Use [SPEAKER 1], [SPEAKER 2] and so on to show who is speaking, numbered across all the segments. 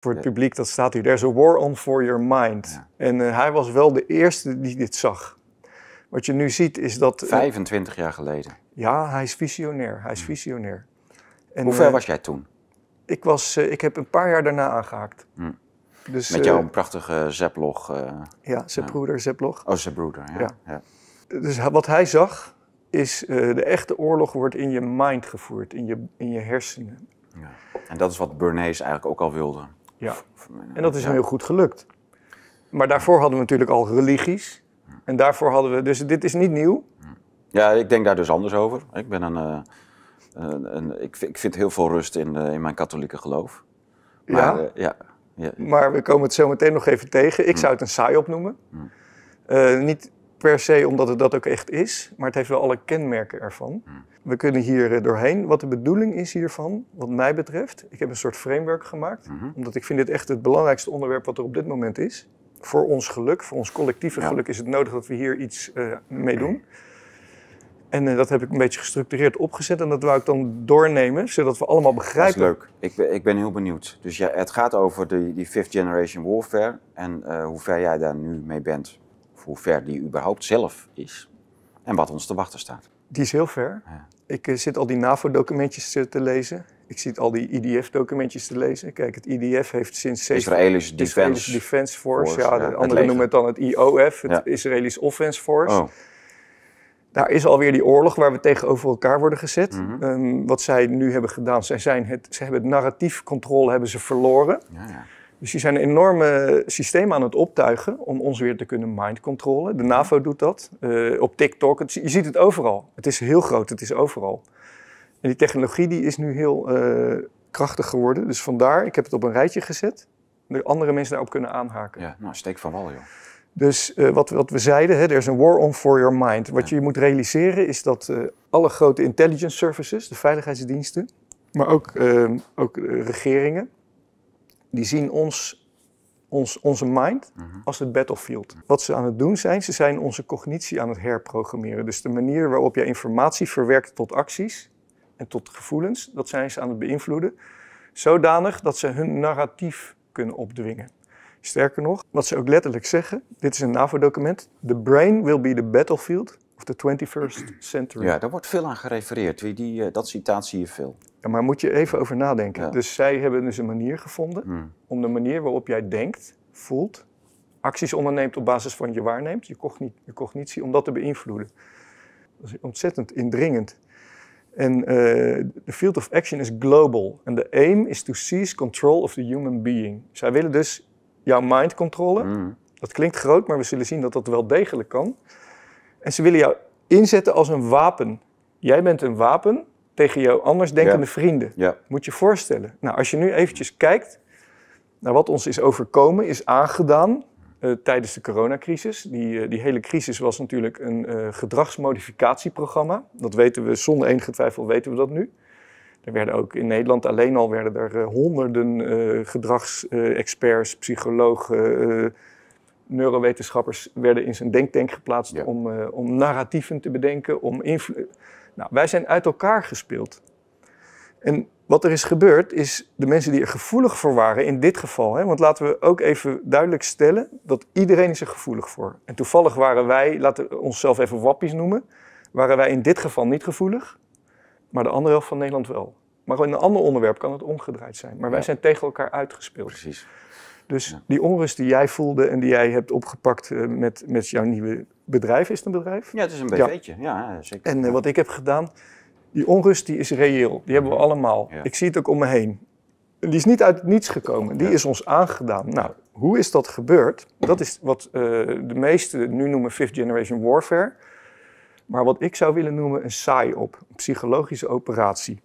[SPEAKER 1] voor het publiek, dat staat hier. There's a war on for your mind. En eh, hij was wel de eerste die dit zag. Wat je nu ziet is dat... 25 eh, jaar geleden. Ja, hij is visionair. Hij is visionair. En, Hoe ver eh, was jij toen? Ik, was, ik heb een paar jaar daarna aangehaakt.
[SPEAKER 2] Hm. Dus, Met jouw uh, prachtige Zeplog. ja, broeder, Zeplog. Oh, zijn ja. Ja. ja.
[SPEAKER 1] Dus wat hij zag is, de echte oorlog wordt in je mind gevoerd, in je, in je hersenen.
[SPEAKER 2] Ja. En dat is wat Bernays eigenlijk ook al wilde.
[SPEAKER 1] Ja. En dat is heel goed gelukt. Maar daarvoor hadden we natuurlijk al religies. En daarvoor hadden we. Dus dit is niet nieuw.
[SPEAKER 2] Ja, ik denk daar dus anders over. Ik ben een. Eh, een, ik, ik, vind heel veel rust in, eh, in mijn katholieke geloof. Maar, eh, ja.
[SPEAKER 1] ja, Maar we komen het zo meteen nog even tegen. Ik mm. zou het een saai opnoemen. Mm. niet per se omdat het dat ook echt is, maar het heeft wel alle kenmerken ervan. Hmm. We kunnen hier eh, doorheen. Wat de bedoeling is hiervan, wat mij betreft, ik heb een soort framework gemaakt, mhm. omdat ik vind dit echt het belangrijkste onderwerp wat er op dit moment is. Voor ons geluk, voor ons collectieve geluk is het nodig dat we hier iets uh, mee doen. En eh, dat heb ik een beetje gestructureerd opgezet en dat wou ik dan doornemen, zodat we allemaal begrijpen. Dat is
[SPEAKER 2] leuk. Ik ben, ik ben heel benieuwd. Dus ja, het gaat over de, die fifth generation warfare en uh, hoe ver jij daar nu mee bent hoe ver die überhaupt zelf is en wat ons te wachten staat.
[SPEAKER 1] Die is heel ver. Ik eh, zit al die NAVO-documentjes eh, te, lezen. Ik zit al die IDF-documentjes te lezen. Kijk, het IDF heeft sinds... Israëlische Defense, Defense Force. ja, de anderen noemen het dan het IOF, het Israëlische Offense Force. Oh. Daar is alweer die oorlog waar we tegenover elkaar worden gezet. Mhm. Ehm, wat zij nu hebben gedaan, zij zijn het, ze hebben het narratief controle hebben ze verloren. Ja, dus die zijn een enorme systeem aan het optuigen om ons weer te kunnen mind controlen. De NAVO doet dat, eh, op TikTok, je ziet het overal. Het is heel groot, het is overal. En die technologie die is nu heel eh, krachtig geworden. Dus vandaar, ik heb het op een rijtje gezet, dat andere mensen daarop kunnen aanhaken. Ja, nou steek van wal joh. Dus eh, wat, wat, we zeiden, er is een war on for your mind. Wat je moet realiseren is dat alle grote intelligence services, de veiligheidsdiensten, maar ook, ook regeringen, die zien ons, ons, onze mind mhm. als het battlefield. Wat ze aan het doen zijn, ze zijn onze cognitie aan het herprogrammeren. Dus de manier waarop je informatie verwerkt tot acties en tot gevoelens, dat zijn ze aan het beïnvloeden. Zodanig dat ze hun narratief kunnen opdwingen. Sterker nog, wat ze ook letterlijk zeggen, dit is een NAVO-document, the brain will be the battlefield of the 21st century. Ja, daar wordt veel aan gerefereerd. Die, eh, dat citaat zie je veel. Ja, maar moet je even over nadenken. Dus zij hebben dus een manier gevonden hmm. om de manier waarop jij denkt, voelt, acties onderneemt op basis van je waarneemt, je, cognitie, om dat te beïnvloeden. Dat is ontzettend indringend. En de eh, field of action is global. En de aim is to seize control of the human being. Zij willen dus jouw mind controlen. Hmm. Dat klinkt groot, maar we zullen zien dat dat wel degelijk kan. En ze willen jou inzetten als een wapen. Jij bent een wapen tegen jouw andersdenkende ja. vrienden. Moet je voorstellen. Nou, als je nu eventjes kijkt naar wat ons is overkomen, is aangedaan eh, tijdens de coronacrisis. Die, eh, die hele crisis was natuurlijk een eh, gedragsmodificatieprogramma. Dat weten we zonder enige twijfel, weten we dat nu. Er werden ook in Nederland alleen al werden er honderden gedragsexperts, psychologen, neurowetenschappers werden in zijn denktank geplaatst om, om narratieven te bedenken, om invloed nou, wij zijn uit elkaar gespeeld. En wat er is gebeurd, is de mensen die er gevoelig voor waren, in dit geval, hè, want laten we ook even duidelijk stellen dat iedereen is er gevoelig voor. En toevallig waren wij, laten we onszelf even wappies noemen, waren wij in dit geval niet gevoelig, maar de andere helft van Nederland wel. Maar in een ander onderwerp kan het omgedraaid zijn. Maar wij zijn tegen elkaar uitgespeeld. Precies. Dus die onrust die jij voelde en die jij hebt opgepakt eh, met, met jouw nieuwe bedrijf, is het een bedrijf? Ja, het is een BV'tje, ja. zeker. En eh, wat ik heb gedaan, die onrust die is reëel, die hebben we allemaal. Ik zie het ook om me heen. Die is niet uit niets gekomen, die is ons aangedaan. Nou, hoe is dat gebeurd? Dat is wat eh, de meesten nu noemen Fifth Generation Warfare. Maar wat ik zou willen noemen een saai op, een psychologische operatie.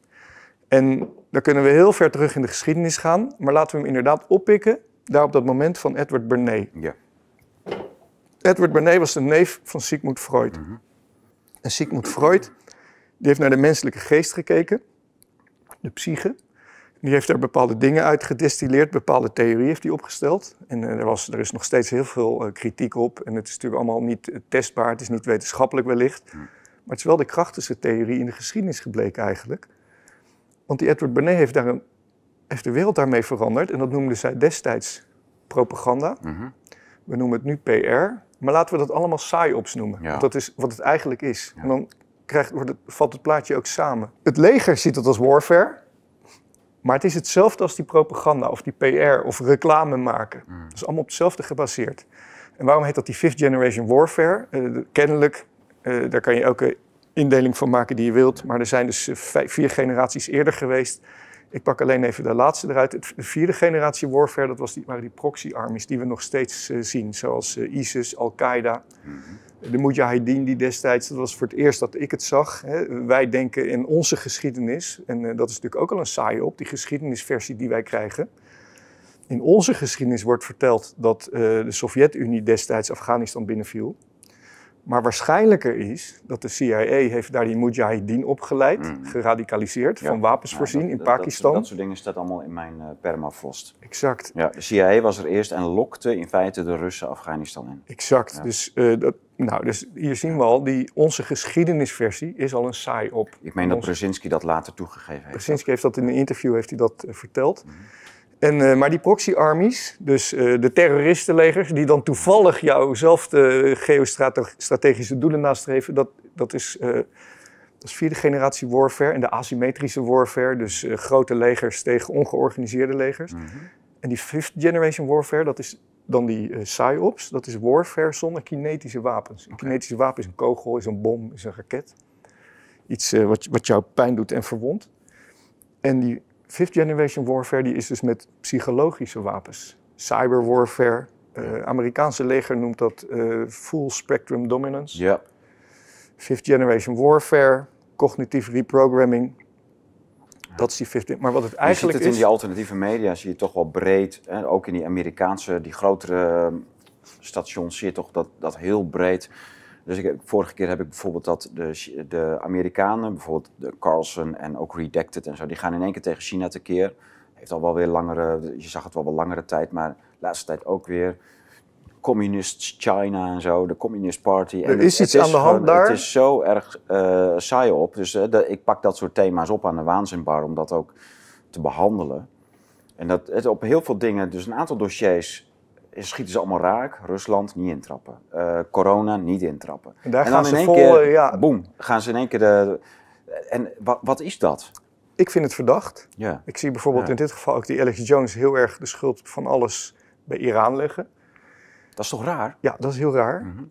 [SPEAKER 1] En daar kunnen we heel ver terug in de geschiedenis gaan, maar laten we hem inderdaad oppikken daar op dat moment van Edward Bernays. Ja. Edward Bernays was de neef van Sigmund Freud. Mhm. En Sigmund Freud die heeft naar de menselijke geest gekeken, de psyche. Die heeft daar bepaalde dingen uit gedestilleerd, bepaalde theorieën heeft hij opgesteld. En eh, er, was, er is nog steeds heel veel eh, kritiek op. En het is natuurlijk allemaal niet eh, testbaar, het is niet wetenschappelijk wellicht. Mhm. Maar het is wel de krachtigste theorie in de geschiedenis gebleken eigenlijk. Want die Edward Bernays heeft daar een heeft de wereld daarmee veranderd. En dat noemden zij destijds propaganda. Mhm. We noemen het nu PR. Maar laten we dat allemaal Sci-Ops noemen. dat is wat het eigenlijk is. En dan krijgt, wordt het, valt het plaatje ook samen. Het leger ziet het als warfare. Maar het is hetzelfde als die propaganda of die PR of reclame maken. Mhm. Dat is allemaal op hetzelfde gebaseerd. En waarom heet dat die fifth generation warfare? Eh, kennelijk, eh, daar kan je elke indeling van maken die je wilt. Maar er zijn dus eh, vier generaties eerder geweest ik pak alleen even de laatste eruit. De vierde generatie warfare, dat was die, waren die proxy-armies die we nog steeds eh, zien. Zoals eh, ISIS, Al-Qaeda, mm de Mujahideen die destijds... Dat was voor het eerst dat ik het zag. Hè. Wij denken in onze geschiedenis, en eh, dat is natuurlijk ook al een saai op... die geschiedenisversie die wij krijgen. In onze geschiedenis wordt verteld dat de Sovjet-Unie destijds Afghanistan binnenviel... Maar waarschijnlijker is dat de CIA heeft daar die mujahideen opgeleid, mm. geradicaliseerd, van wapens voorzien in Pakistan. Dat, soort dingen staat allemaal in mijn uh, permafrost. Exact. Ja,
[SPEAKER 2] de CIA was er eerst en lokte in feite de Russen Afghanistan in.
[SPEAKER 1] Exact. Dus, eh, dat, nou, dus hier zien we al, die, onze geschiedenisversie is al een saai op. Ik meen dat
[SPEAKER 2] Brzezinski dat
[SPEAKER 1] later toegegeven heeft. Brzezinski heeft dat in een interview heeft hij dat, eh, verteld. Mhm. En, eh, maar die proxy-armies, dus eh, de terroristenlegers, die dan toevallig jouwzelfde eh, geostrategische doelen nastreven, dat, dat, is, uh, dat is vierde generatie warfare en de asymmetrische warfare, dus grote legers tegen ongeorganiseerde legers. Mhm. En die fifth generation warfare, dat is dan die uh, ops dat is warfare zonder kinetische wapens. Een kinetische wapen is een kogel, is een bom, is een raket. Iets wat, wat jou pijn doet en verwondt. En die fifth generation warfare die is dus met psychologische wapens. warfare. Uh, Amerikaanse leger noemt dat eh, full spectrum dominance. Ja. Fifth generation warfare, cognitieve reprogramming. Dat is die fifth. Maar wat het eigenlijk je ziet het is... in die
[SPEAKER 2] alternatieve media zie je toch wel breed, hè? ook in die Amerikaanse, die grotere eh, stations zie je toch dat, dat heel breed dus ik, vorige keer heb ik bijvoorbeeld dat de, de Amerikanen, bijvoorbeeld de Carlson en ook Redacted en zo, die gaan in één keer tegen China tekeer. Heeft al wel weer langere, je zag het wel wel langere tijd, maar de laatste tijd ook weer. Communist China en zo, de Communist Party. Er is het, iets is aan de hand daar. Het is zo erg uh, saai op. Dus eh, ik pak dat soort thema's op aan de Waanzinbar om dat ook te behandelen. En dat het op heel veel dingen, dus een aantal dossiers schieten ze allemaal raak. Rusland niet intrappen. Eh, corona niet intrappen. En, daar gaan ze in één vol, keer, ja. boem, gaan ze in één keer de... En wat, wat is dat?
[SPEAKER 1] Ik vind het verdacht. Ja. Ik zie bijvoorbeeld in dit geval ook die Alex Jones heel erg de schuld van alles bij Iran leggen. Dat is toch raar? Ja, dat is heel raar. Mhm.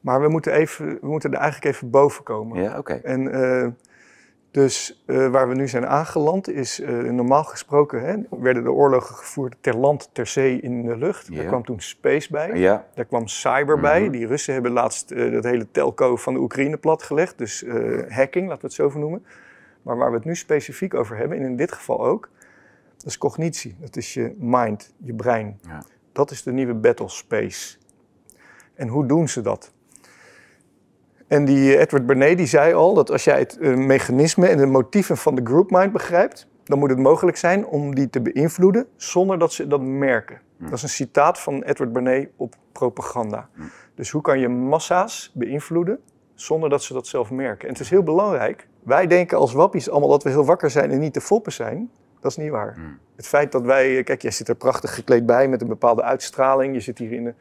[SPEAKER 1] Maar we moeten, even, we moeten er eigenlijk even boven komen. Ja, oké. En eh, dus eh, waar we nu zijn aangeland is, eh, normaal gesproken hè, werden de oorlogen gevoerd ter land, ter zee, in de lucht. Yeah. Daar kwam toen space bij, daar kwam cyber bij. Mhm. Die Russen hebben laatst uh, dat hele telco van de Oekraïne platgelegd, dus hacking, laten we het zo noemen. Maar waar we het nu specifiek over hebben, en in dit geval ook, dat is cognitie. Dat is je mind, je brein. Dat is de nieuwe battle space. En hoe doen ze dat? En die eh, Edward Bernet die zei al dat als jij het eh, mechanisme en de motieven van de groupmind begrijpt, dan moet het mogelijk zijn om die te beïnvloeden zonder dat ze dat merken. Hmm. Dat is een citaat van Edward Bernet op propaganda. Hmm. Dus hoe kan je massa's beïnvloeden zonder dat ze dat zelf merken? En het is heel belangrijk. Wij denken als wappies allemaal dat we heel wakker zijn en niet te foppen zijn. Dat is niet waar. Hmm. Het feit dat wij, eh, kijk, jij zit er prachtig gekleed bij met een bepaalde uitstraling. Je zit hier in een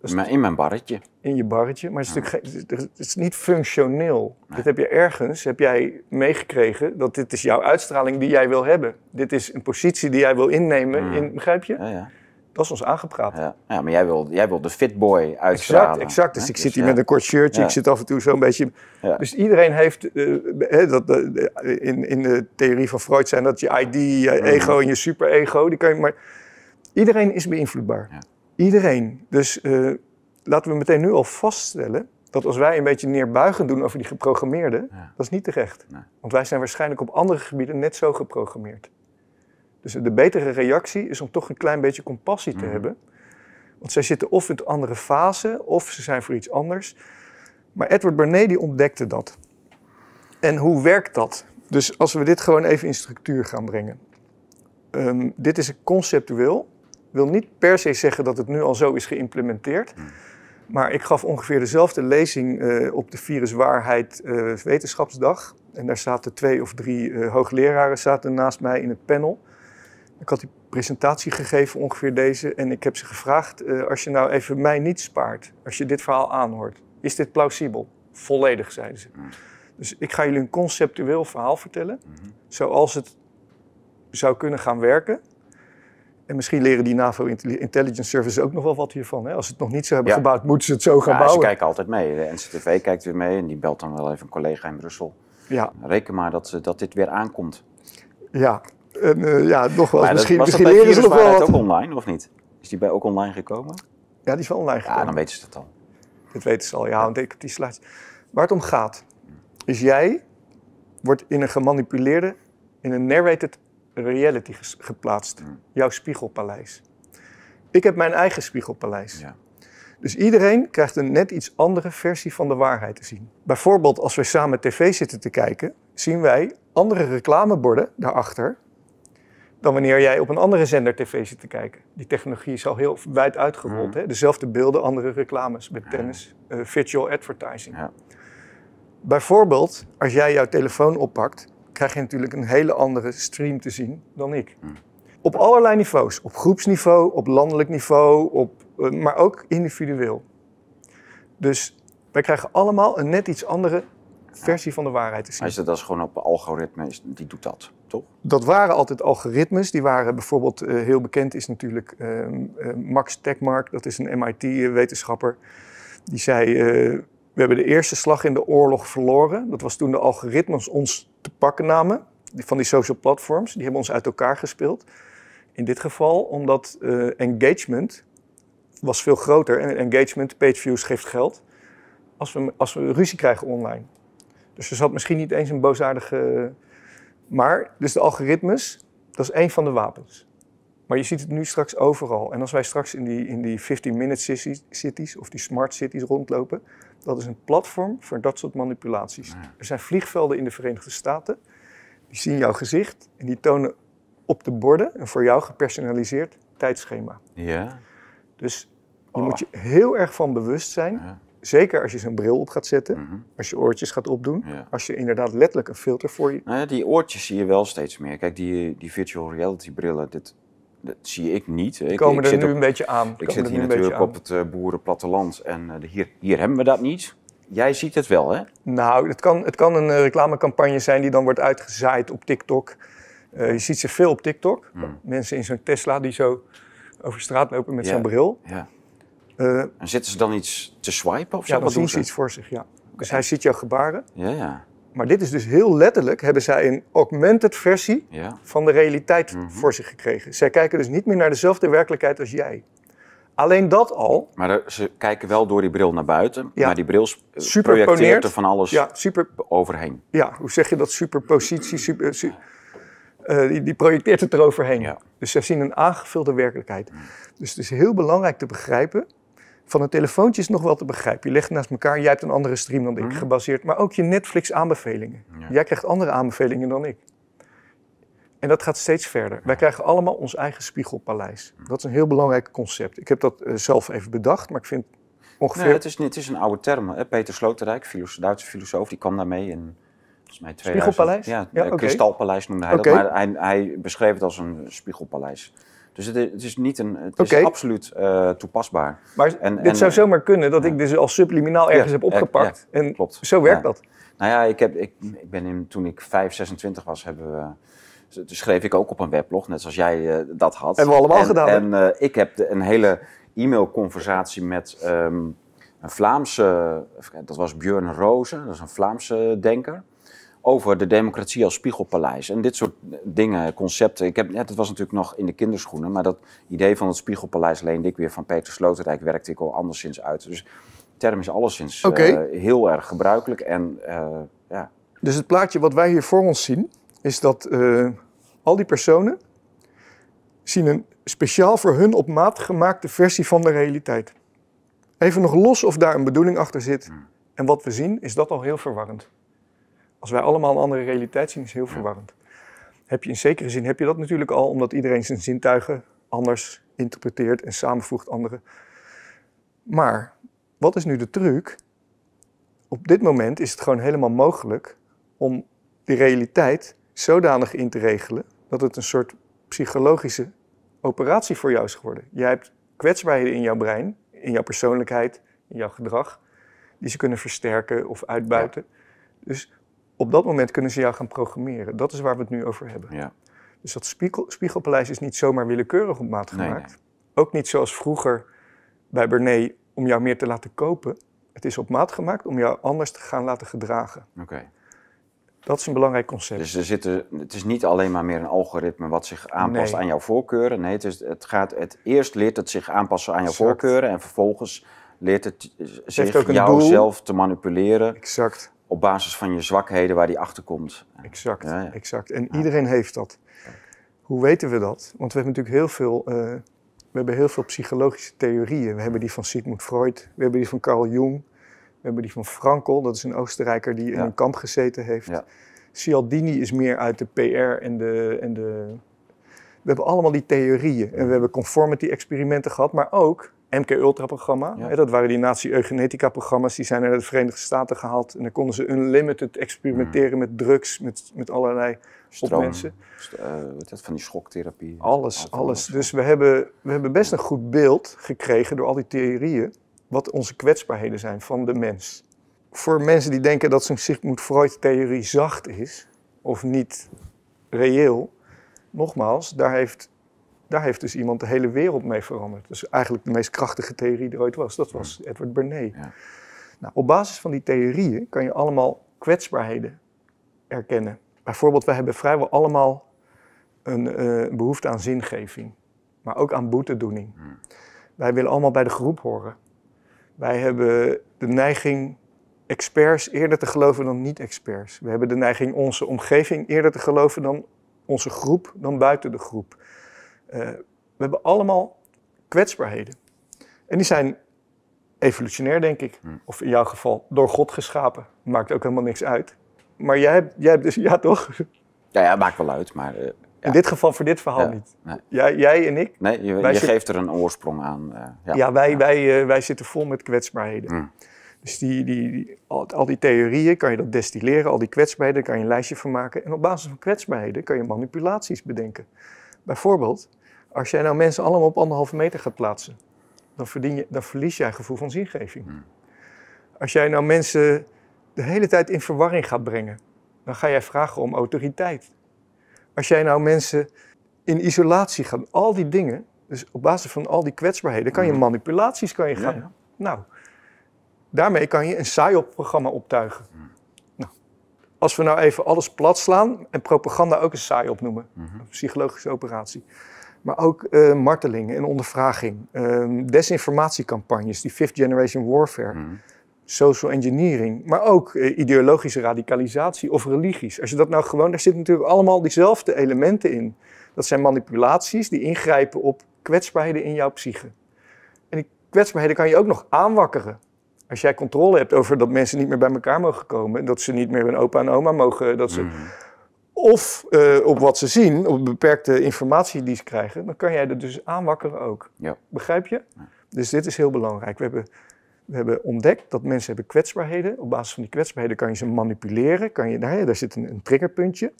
[SPEAKER 1] maar in mijn barretje. In je barretje, maar het is, natuurlijk, het is niet functioneel. Dat heb je ergens, heb jij meegekregen dat dit is jouw uitstraling die jij wil hebben. Dit is een positie die jij wil innemen, mm. in, begrijp je? Ja, ja. Dat is ons aangepraat.
[SPEAKER 2] Ja, maar jij wil, jij wil de fitboy uitstralen. Exact, exact. Dus ik dus zit hier met een kort shirtje, ik zit
[SPEAKER 1] af en toe zo'n beetje... Dus iedereen heeft, eh, dat, eh, in, in de theorie van Freud zijn dat je ID, je mm. ego en je superego, die kan je maar... Iedereen is beïnvloedbaar. Iedereen. Dus eh, laten we meteen nu al vaststellen dat als wij een beetje neerbuigend doen over die geprogrammeerden, dat is niet terecht. Want wij zijn waarschijnlijk op andere gebieden net zo geprogrammeerd. Dus de betere reactie is om toch een klein beetje compassie te mhm. hebben. Want zij zitten of in een andere fase, of ze zijn voor iets anders. Maar Edward Bernays die ontdekte dat. En hoe werkt dat? Dus als we dit gewoon even in structuur gaan brengen. Ehm, dit is conceptueel wil niet per se zeggen dat het nu al zo is geïmplementeerd. Hmm. Maar ik gaf ongeveer dezelfde lezing eh, op de Viruswaarheid uh, Wetenschapsdag. En daar zaten twee of drie eh, hoogleraren zaten naast mij in het panel. Ik had die presentatie gegeven, ongeveer deze. En ik heb ze gevraagd, als je nou even mij niet spaart, als je dit verhaal aanhoort, is dit plausibel? Volledig, zeiden ze. Hmm. Dus ik ga jullie een conceptueel verhaal vertellen, hmm. zoals het zou kunnen gaan werken. En misschien leren die NAVO Intelligence Services ook nog wel wat hiervan. Hè? Als ze het nog niet zo hebben gebouwd, moeten ze het zo gaan ja, bouwen. Ze kijken altijd mee.
[SPEAKER 2] De NCTV kijkt weer mee en die belt dan wel even een collega in Brussel. Ja. Reken maar dat, eh, dat dit weer aankomt.
[SPEAKER 1] Ja, en, uh, ja wel. misschien, dat, misschien leren ze nog wel ook online,
[SPEAKER 2] of niet? Is die bij ook online gekomen?
[SPEAKER 1] Ja, die is wel online gekomen. Ja, dan weten ze dat al. Dat weten ze al, ja. Want ik heb die slides. Waar het om gaat, is jij wordt in een gemanipuleerde, in een narrated reality geplaatst. Mm. Jouw spiegelpaleis. Ik heb mijn eigen spiegelpaleis. Ja. Dus iedereen krijgt een net iets andere versie van de waarheid te zien. Bijvoorbeeld als wij samen tv zitten te kijken, zien wij andere reclameborden daarachter dan wanneer jij op een andere zender tv zit te kijken. Die technologie is al heel wijd uitgerold. Mm. Hè? Dezelfde beelden, andere reclames met tennis, eh, virtual advertising. Ja. Bijvoorbeeld als jij jouw telefoon oppakt krijg je natuurlijk een hele andere stream te zien dan ik. Mm. Op allerlei niveaus. Op groepsniveau, op landelijk niveau, op, eh, maar ook individueel. Dus wij krijgen allemaal een net iets andere versie van de waarheid te zien. Maar is dat, is gewoon op algoritme, die doet dat, toch? Dat waren altijd algoritmes. Die waren bijvoorbeeld eh, heel bekend, is natuurlijk eh, Max Tegmark, dat is een MIT-wetenschapper. Die zei, we hebben de eerste slag in de oorlog verloren. Dat was toen de algoritmes ons te pakken namen van die social platforms. Die hebben ons uit elkaar gespeeld. In dit geval omdat eh, engagement was veel groter. En engagement, pageviews, geeft geld. Als we, als we ruzie krijgen online. Dus er zat misschien niet eens een boosaardige... Maar, dus de algoritmes, dat is één van de wapens. Maar je ziet het nu straks overal. En als wij straks in die, in die 15-minute cities of die smart cities rondlopen, dat is een platform voor dat soort manipulaties. Er zijn vliegvelden in de Verenigde Staten. Die zien jouw gezicht en die tonen op de borden een voor jou gepersonaliseerd tijdschema. Ja. Dus je oh. moet je heel erg van bewust zijn. Zeker als je zo'n bril op gaat zetten, mhm. als je oortjes gaat opdoen, als je inderdaad letterlijk een filter voor je.
[SPEAKER 2] Nou die oortjes zie je wel steeds meer. Kijk, die, die virtual reality brillen, dit, dat zie ik niet. Die komen ik, ik er nu een beetje aan. Ik zit hier natuurlijk op het eh, boerenplatteland en hier, eh, hier hebben we dat niet.
[SPEAKER 1] Jij ziet het wel, hè? Nou, het kan, het kan een eh, reclamecampagne zijn die dan wordt uitgezaaid op TikTok. je ziet ze veel op TikTok. Hmm. Mensen in zo'n Tesla die zo over straat lopen met zo'n bril.
[SPEAKER 2] Ja. en zitten ze dan iets te swipen of zo? Ja, dan zien ze iets
[SPEAKER 1] voor zich, ja. Dus hij ziet jouw gebaren. Ja, ja. Maar dit is dus heel letterlijk, hebben zij een augmented versie van de realiteit mhm. voor zich gekregen. Zij kijken dus niet meer naar dezelfde werkelijkheid als jij. Alleen dat al.
[SPEAKER 2] Maar ze kijken wel door die bril naar buiten, ja. maar die bril eh, projecteert er van alles ja, super, overheen.
[SPEAKER 1] Ja, hoe zeg je dat? Superpositie, super, eh, eh, die, die, projecteert het eroverheen. Ja. Dus zij zien een aangevulde werkelijkheid. Mhm. Dus het is heel belangrijk te begrijpen van een telefoontje is nog wel te begrijpen. Je legt naast elkaar, jij hebt een andere stream dan ik mhm. gebaseerd. Maar ook je Netflix aanbevelingen. Jij krijgt andere aanbevelingen dan ik. En dat gaat steeds verder. Wij krijgen allemaal ons eigen spiegelpaleis. Mhm. Dat is een heel belangrijk concept. Ik heb dat eh, zelf even bedacht, maar ik vind ongeveer... Nee, het, is, het is een oude term. Hè?
[SPEAKER 2] Peter Sloterdijk, Duitse filosoof, die kwam daarmee in... mij 2000, spiegelpaleis? Ja, ja eh, kristalpaleis noemde hij dat. Maar hij, hij, beschreef het als een spiegelpaleis. Dus het is, het is niet een, het is absoluut eh, toepasbaar. Maar dit zou zomaar
[SPEAKER 1] kunnen dat ik dit dus als subliminaal ergens heb opgepakt. en zo werkt dat.
[SPEAKER 2] Nou ja, ik, heb, ik, ik ben toen ik 5, 26 was, hebben we dus schreef ik ook op een weblog, net zoals jij eh, dat had. Hebben we allemaal en, gedaan. En eh, ik heb een hele e-mailconversatie met ehm, een Vlaamse, dat was Björn Rozen, dat is een Vlaamse denker over de democratie als spiegelpaleis. En dit soort eh, dingen, concepten. Ik heb, ja, dat was natuurlijk nog in de kinderschoenen, maar dat idee van het spiegelpaleis alleen dik weer van Peter Sloterdijk, werkte ik al anderszins uit. Dus de term is alleszins okay. Eh, heel erg gebruikelijk. En, eh,
[SPEAKER 1] ja. Dus het plaatje wat wij hier voor ons zien, is dat al die personen zien een speciaal voor hun op maat gemaakte versie van de realiteit. Even nog los of daar een bedoeling achter zit. Hmm. En wat we zien, is dat al heel verwarrend. Als wij allemaal een andere realiteit zien, is heel verwarrend. Heb je in zekere zin heb je dat natuurlijk al, omdat iedereen zijn zintuigen anders interpreteert en samenvoegt andere. Maar wat is nu de truc? Op dit moment is het gewoon helemaal mogelijk om die realiteit zodanig in te regelen dat het een soort psychologische operatie voor jou is geworden. Jij hebt kwetsbaarheden in jouw brein, in jouw persoonlijkheid, in jouw gedrag, die ze kunnen versterken of uitbuiten. Dus op dat moment kunnen ze jou gaan programmeren. Dat is waar we het nu over hebben. Ja. Dus dat spiegel, spiegelpaleis is niet zomaar willekeurig op maat gemaakt. Ook niet zoals vroeger bij Bernet om jou meer te laten kopen. Het is op maat gemaakt om jou anders te gaan laten gedragen. Oké. Dat is een belangrijk concept. Dus er
[SPEAKER 2] zitten, het is niet alleen maar meer een algoritme wat zich aanpast aan jouw voorkeuren. Nee, het, gaat, het eerst leert het zich aanpassen aan jouw voorkeuren en vervolgens leert het, het zich jouzelf te manipuleren. Exact op basis van je zwakheden waar die achter komt.
[SPEAKER 1] Exact, exact. En iedereen heeft dat. Hoe weten we dat? Want we hebben natuurlijk heel veel, eh, we hebben heel veel psychologische theorieën. We hebben die van Sigmund Freud, we hebben die van Carl Jung, we hebben die van Frankl, dat is een Oostenrijker die in een kamp gezeten heeft. Cialdini is meer uit de PR en de, en de... We hebben allemaal die theorieën en we hebben conformity-experimenten gehad, maar ook MK-Ultra-programma. Dat waren die nazi-eugenetica-programma's. Die zijn naar de Verenigde Staten gehaald. En dan konden ze unlimited experimenteren hmm. met drugs, met, met allerlei Stroom, mensen.
[SPEAKER 2] St uh, van die schoktherapie.
[SPEAKER 1] Alles, alles, Dus we hebben, we hebben best een goed beeld gekregen door al die theorieën. Wat onze kwetsbaarheden zijn van de mens. Voor mensen die denken dat zo'n Sigmund Freud-theorie zacht is, of niet reëel. Nogmaals, daar heeft daar heeft dus iemand de hele wereld mee veranderd. Dus eigenlijk de meest krachtige theorie die er ooit was, dat was hmm. Edward Bernays. Ja. Nou, op basis van die theorieën kan je allemaal kwetsbaarheden erkennen. Bijvoorbeeld, wij hebben vrijwel allemaal een eh, behoefte aan zingeving, maar ook aan boetedoening. Hmm. Wij willen allemaal bij de groep horen. Wij hebben de neiging experts eerder te geloven dan niet-experts. We hebben de neiging onze omgeving eerder te geloven dan onze groep, dan buiten de groep. Eh, we hebben allemaal kwetsbaarheden. En die zijn evolutionair, denk ik. Hmm. Of in jouw geval door God geschapen. Maakt ook helemaal niks uit. Maar jij hebt, jij hebt dus, ja toch? Ja, ja, maakt wel uit, maar... Eh, in dit geval, voor dit verhaal niet. Jij, jij, en ik...
[SPEAKER 2] Nee, je, geeft er een oorsprong aan. Eh, ja. ja, wij,
[SPEAKER 1] Wij, wij zitten vol met kwetsbaarheden. Hmm. Dus die, die, al, al, die theorieën kan je dat destilleren, al die kwetsbaarheden, kan je een lijstje van maken. En op basis van kwetsbaarheden kan je manipulaties bedenken. Bijvoorbeeld, als jij nou mensen allemaal op anderhalve meter gaat plaatsen, dan, verdien je, dan verlies jij gevoel van zingeving. Hmm. Als jij nou mensen de hele tijd in verwarring gaat brengen, dan ga jij vragen om autoriteit. Als jij nou mensen in isolatie gaat, al die dingen, dus op basis van al die kwetsbaarheden, kan je hmm. manipulaties kan je gaan. Nou, daarmee kan je een saai op programma optuigen. Hmm als we nou even alles plat slaan en propaganda ook eens saai opnoemen, mhm. een psychologische operatie. Maar ook eh, martelingen en ondervraging, ehm, desinformatiecampagnes, die fifth generation warfare, mhm. social engineering, maar ook eh, ideologische radicalisatie of religies. Als je dat nou gewoon, daar zitten natuurlijk allemaal diezelfde elementen in. Dat zijn manipulaties die ingrijpen op kwetsbaarheden in jouw psyche. En die kwetsbaarheden kan je ook nog aanwakkeren. Als jij controle hebt over dat mensen niet meer bij elkaar mogen komen, dat ze niet meer hun opa en oma mogen, dat ze. Hmm. Of eh, op wat ze zien, op beperkte informatie die ze krijgen, dan kan jij dat dus aanwakkeren ook. Ja. Begrijp je? Dus dit is heel belangrijk. We hebben, we hebben ontdekt dat mensen hebben kwetsbaarheden. Op basis van die kwetsbaarheden kan je ze manipuleren. Kan je, daar, nou daar zit een, een triggerpuntje.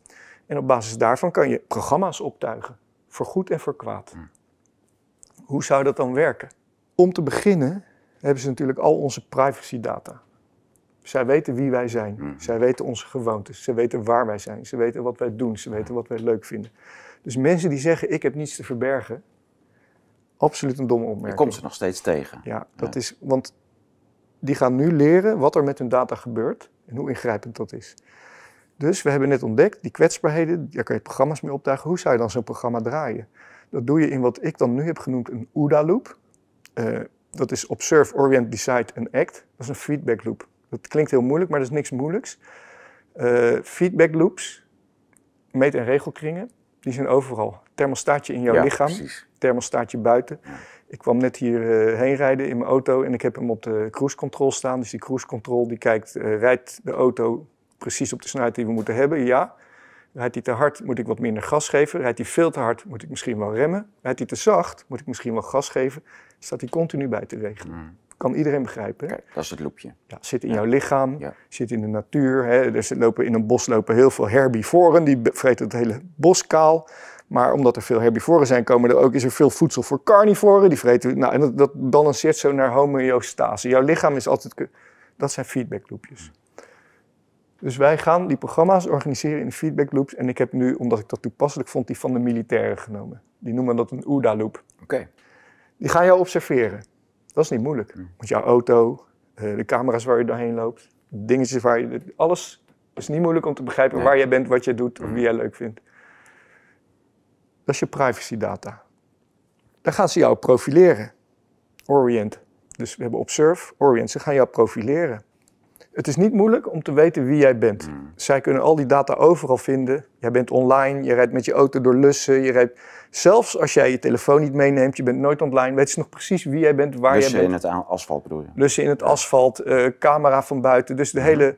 [SPEAKER 1] En op basis daarvan kan je programma's optuigen. Voor goed en voor kwaad. Hmm. Hoe zou dat dan werken? Om te beginnen hebben ze natuurlijk al onze privacy data. Zij weten wie wij zijn. Hmm. Zij weten onze gewoontes. Ze weten waar wij zijn. Ze weten wat wij doen. Ze weten wat wij leuk vinden. Dus mensen die zeggen: Ik heb niets te verbergen. Absoluut een domme opmerking. Je komt ze nog
[SPEAKER 2] steeds tegen.
[SPEAKER 1] Ja, dat is. Want die gaan nu leren wat er met hun data gebeurt. En hoe ingrijpend dat is. Dus we hebben net ontdekt: die kwetsbaarheden, daar kun je programma's mee opduiken. Hoe zou je dan zo'n programma draaien? Dat doe je in wat ik dan nu heb genoemd een OODA-loop. Eh, dat is Observe, Orient, Decide en Act. Dat is een feedback loop. Dat klinkt heel moeilijk, maar dat is niks moeilijks. Uh, feedback loops, meet- en regelkringen, die zijn overal. Thermostaatje in jouw lichaam, thermostaatje buiten. Ik kwam net hier uh, rijden in mijn auto en ik heb hem op de cruise control staan. Dus die cruise control die kijkt, eh, rijdt de auto precies op de snelheid die we moeten hebben? Ja. Rijdt hij te hard, moet ik wat minder gas geven. Rijdt hij veel te hard, moet ik misschien wel remmen. Rijdt hij te zacht, moet ik misschien wel gas geven staat die continu bij te regelen. Mm. Kan iedereen begrijpen. Kijk, dat is het loopje. Ja, zit in jouw lichaam, zit in de natuur. Hè? Er lopen, in een bos lopen heel veel herbivoren, die vreten het hele bos kaal. Maar omdat er veel herbivoren zijn, komen er ook, is er veel voedsel voor carnivoren. Die vreten, nou, en dat, dat balanceert zo naar homeostase. Jouw lichaam is altijd... Dat zijn feedbackloopjes. Dus wij gaan die programma's organiseren in feedbackloops. En ik heb nu, omdat ik dat toepasselijk vond, die van de militairen genomen. Die noemen dat een OODA-loop. Oké. Die gaan jou observeren. Dat is niet moeilijk. Want jouw auto, eh, de camera's waar je doorheen loopt, dingetjes waar je. Alles is niet moeilijk om te begrijpen waar jij bent, wat jij doet of mhm. wie jij leuk vindt. Dat is je privacy data. Dan gaan ze jou profileren. Orient. Dus we hebben observe, orient. Ze gaan jou profileren. Het is niet moeilijk om te weten wie jij bent. Hmm. Zij kunnen al die data overal vinden. Jij bent online, je rijdt met je auto door lussen. Je rijdt... Zelfs als jij je telefoon niet meeneemt, je bent nooit online, weten ze nog precies wie jij bent, waar jij bent. Lussen in
[SPEAKER 2] het asfalt bedoel je?
[SPEAKER 1] Lussen in het asfalt, eh, camera van buiten. Dus de, hmm. hele,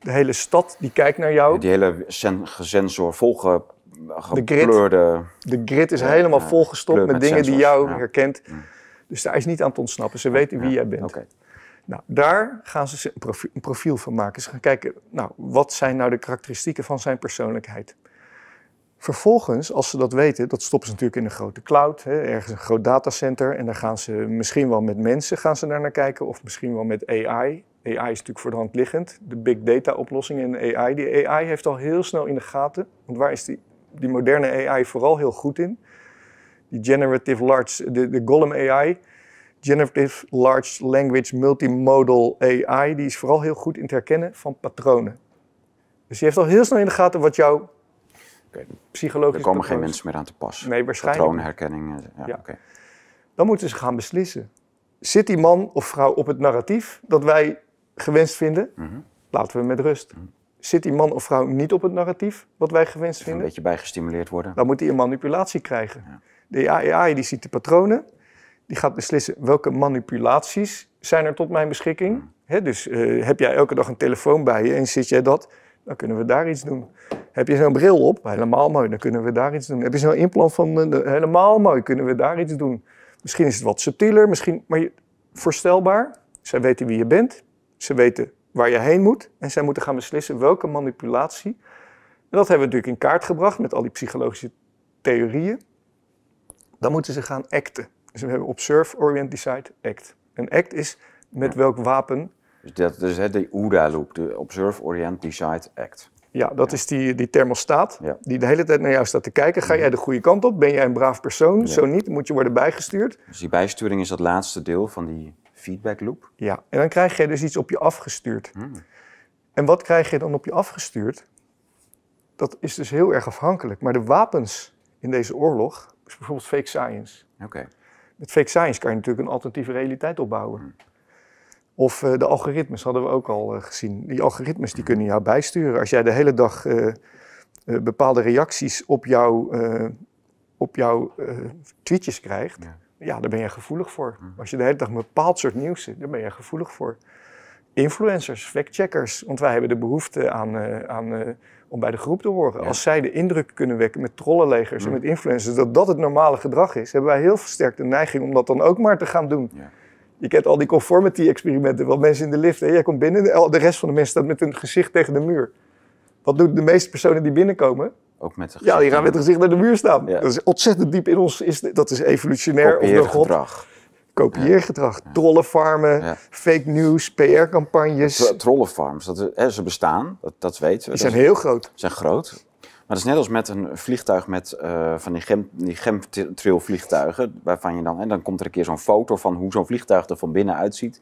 [SPEAKER 1] de hele stad die kijkt naar jou.
[SPEAKER 2] Die hele sensor volgen
[SPEAKER 1] de grid, de grid is helemaal volgestopt met, dingen die jou herkent. Hmm. Dus daar is niet aan te ontsnappen. Ze weten wie jij bent. Nou, daar gaan ze een profiel, van maken. Ze gaan kijken, nou, wat zijn nou de karakteristieken van zijn persoonlijkheid? Vervolgens, als ze dat weten, dat stoppen ze natuurlijk in een grote cloud, hè, ergens een groot datacenter. En daar gaan ze misschien wel met mensen gaan ze daar naar kijken, of misschien wel met AI. AI is natuurlijk voor de hand liggend. De big data oplossingen en AI. Die AI heeft al heel snel in de gaten. Want waar is die, die moderne AI vooral heel goed in? Die generative large, de, de AI Generative Large Language Multimodal AI, die is vooral heel goed in het herkennen van patronen. Dus die heeft al heel snel in de gaten wat jouw okay. psychologische... Er komen geen mensen meer aan te pas. Nee, waarschijnlijk.
[SPEAKER 2] Patroonherkenning, eh, ja,
[SPEAKER 1] ja. Dan moeten ze gaan beslissen. Zit die man of vrouw op het narratief dat wij gewenst vinden? Mhm. Laten we met rust. Mhm. Zit die man of vrouw niet op het narratief wat wij gewenst vinden? Een beetje bijgestimuleerd worden. Dan moet hij een manipulatie krijgen. De AI die ziet de patronen die gaat beslissen welke manipulaties zijn er tot mijn beschikking. dus eh, heb jij elke dag een telefoon bij je en zit jij dat, dan kunnen we daar iets doen. Heb je zo'n bril op? Helemaal mooi, dan kunnen we daar iets doen. Heb je zo'n implant van? Eh, helemaal mooi, kunnen we daar iets doen. Misschien is het wat subtieler, misschien, maar voorstelbaar. Zij weten wie je bent, ze weten waar je heen moet en zij moeten gaan beslissen welke manipulatie. En dat hebben we natuurlijk in kaart gebracht met al die psychologische theorieën. Dan moeten ze gaan acten. Dus we hebben Observe, Orient, Decide, Act. Een act is met welk wapen.
[SPEAKER 2] Dus dat is de OEDA-loop, de eh, Observe, Orient, Decide, Act.
[SPEAKER 1] Ja, dat is die, die thermostaat die de hele tijd naar jou staat te kijken. Ga jij mhm. de goede kant op? Ben jij een braaf persoon? Zo niet, moet je worden bijgestuurd. Dus die
[SPEAKER 2] bijsturing is dat laatste deel van die feedback loop. Ja,
[SPEAKER 1] en dan krijg je dus iets op je afgestuurd. Hmm. En wat krijg je dan op je afgestuurd? Dat is dus heel erg afhankelijk. Maar de wapens in deze oorlog is dus bijvoorbeeld fake science. Oké. Het fake science kan je natuurlijk een alternatieve realiteit opbouwen. Hmm. Of eh, de algoritmes hadden we ook al eh, gezien. Die algoritmes die kunnen jou bijsturen. Als jij de hele dag eh, bepaalde reacties op, jou, op jouw tweetjes krijgt, ja. daar ben je gevoelig voor. Hmm. Als je de hele dag een bepaald soort nieuws zit, daar ben je gevoelig voor influencers, factcheckers. Want wij hebben de behoefte aan, eh, aan eh, om bij de groep te horen. Als zij de indruk kunnen wekken met trollenlegers en mm. met influencers dat dat het normale gedrag is, hebben wij heel sterk de neiging om dat dan ook maar te gaan doen. Ja. Je kent al die conformity-experimenten, wat mensen in de lift, hè? jij komt binnen, de rest van de mensen staat met hun gezicht tegen de muur. Wat doen de meeste personen die binnenkomen? Ook met ja, die gaan met het gezicht naar de muur staan. Dat is ontzettend diep in ons, is, dat is evolutionair. Of God kopieergedrag. Trollenfarmen, fake news, PR-campagnes.
[SPEAKER 2] Trollenfarms, dat, hè, ze bestaan, dat, dat weten we. Ze zijn heel groot. Ze zijn groot. Maar dat is net als met een vliegtuig met eh, van die, gem, die vliegtuigen. Waarvan je dan, en dan komt er een keer zo'n foto van hoe zo'n vliegtuig er van binnen uitziet.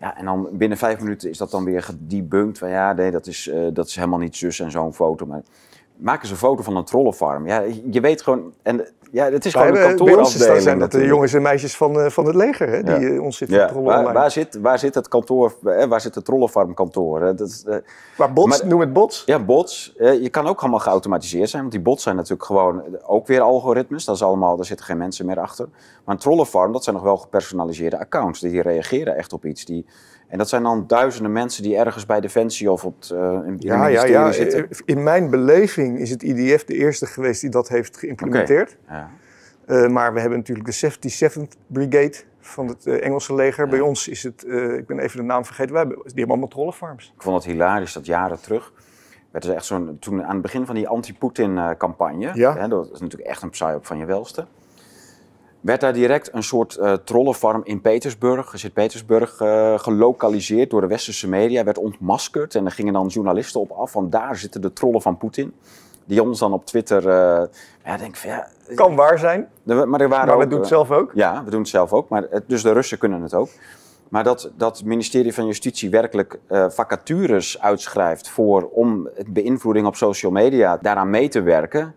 [SPEAKER 2] Ja, en dan binnen vijf minuten is dat dan weer gedebunked. Van ja, nee, dat is, eh, dat is helemaal niet zus en zo'n foto. Maar maken ze een foto van een trollenfarm. Ja, je weet gewoon... En, ja, het is gewoon bij, een kantoorafdeling. Bij zijn dat de jongens
[SPEAKER 1] en meisjes van, eh, van het leger hè, die eh, ons zitten ja. trollen waar, Waar
[SPEAKER 2] zit, waar zit het kantoor, waar zit het trollenfarmkantoor? kantoor? Eh, bots, noem het bots. Ja, bots. je kan ook allemaal geautomatiseerd zijn, want die bots zijn natuurlijk gewoon ook weer algoritmes. Dat is allemaal, daar zitten geen mensen meer achter. Maar een trollenfarm, dat zijn nog wel gepersonaliseerde accounts. Die reageren echt op iets. Die, en dat zijn dan duizenden mensen die ergens bij Defensie of op het, eh, in ja, ja, ja.
[SPEAKER 1] In mijn beleving is het IDF de eerste geweest die dat heeft geïmplementeerd. Ja. Eh, maar we hebben natuurlijk de 77th Brigade van het eh, Engelse leger. Bij ons is het, ik ben even de naam vergeten, wij hebben, die hebben allemaal trollenfarms.
[SPEAKER 2] Ik vond het hilarisch dat jaren terug werd er echt zo'n, toen aan het begin van die anti-Poetin-campagne, ja. dat is natuurlijk echt een psy-op van je welste werd daar direct een soort uh, trollenfarm in Petersburg, zit petersburg eh, gelokaliseerd door de westerse media, werd ontmaskerd. En er gingen dan journalisten op af van daar zitten de trollen van Poetin. Die ons dan op Twitter, uh, ja, denk ja,
[SPEAKER 1] Kan waar zijn,
[SPEAKER 2] maar, er waren we doen het zelf ook. Ja, we doen het zelf ook, maar dus de Russen kunnen het ook. Maar dat dat ministerie van Justitie werkelijk vacatures uitschrijft voor, om beïnvloeding op social media daaraan mee te werken,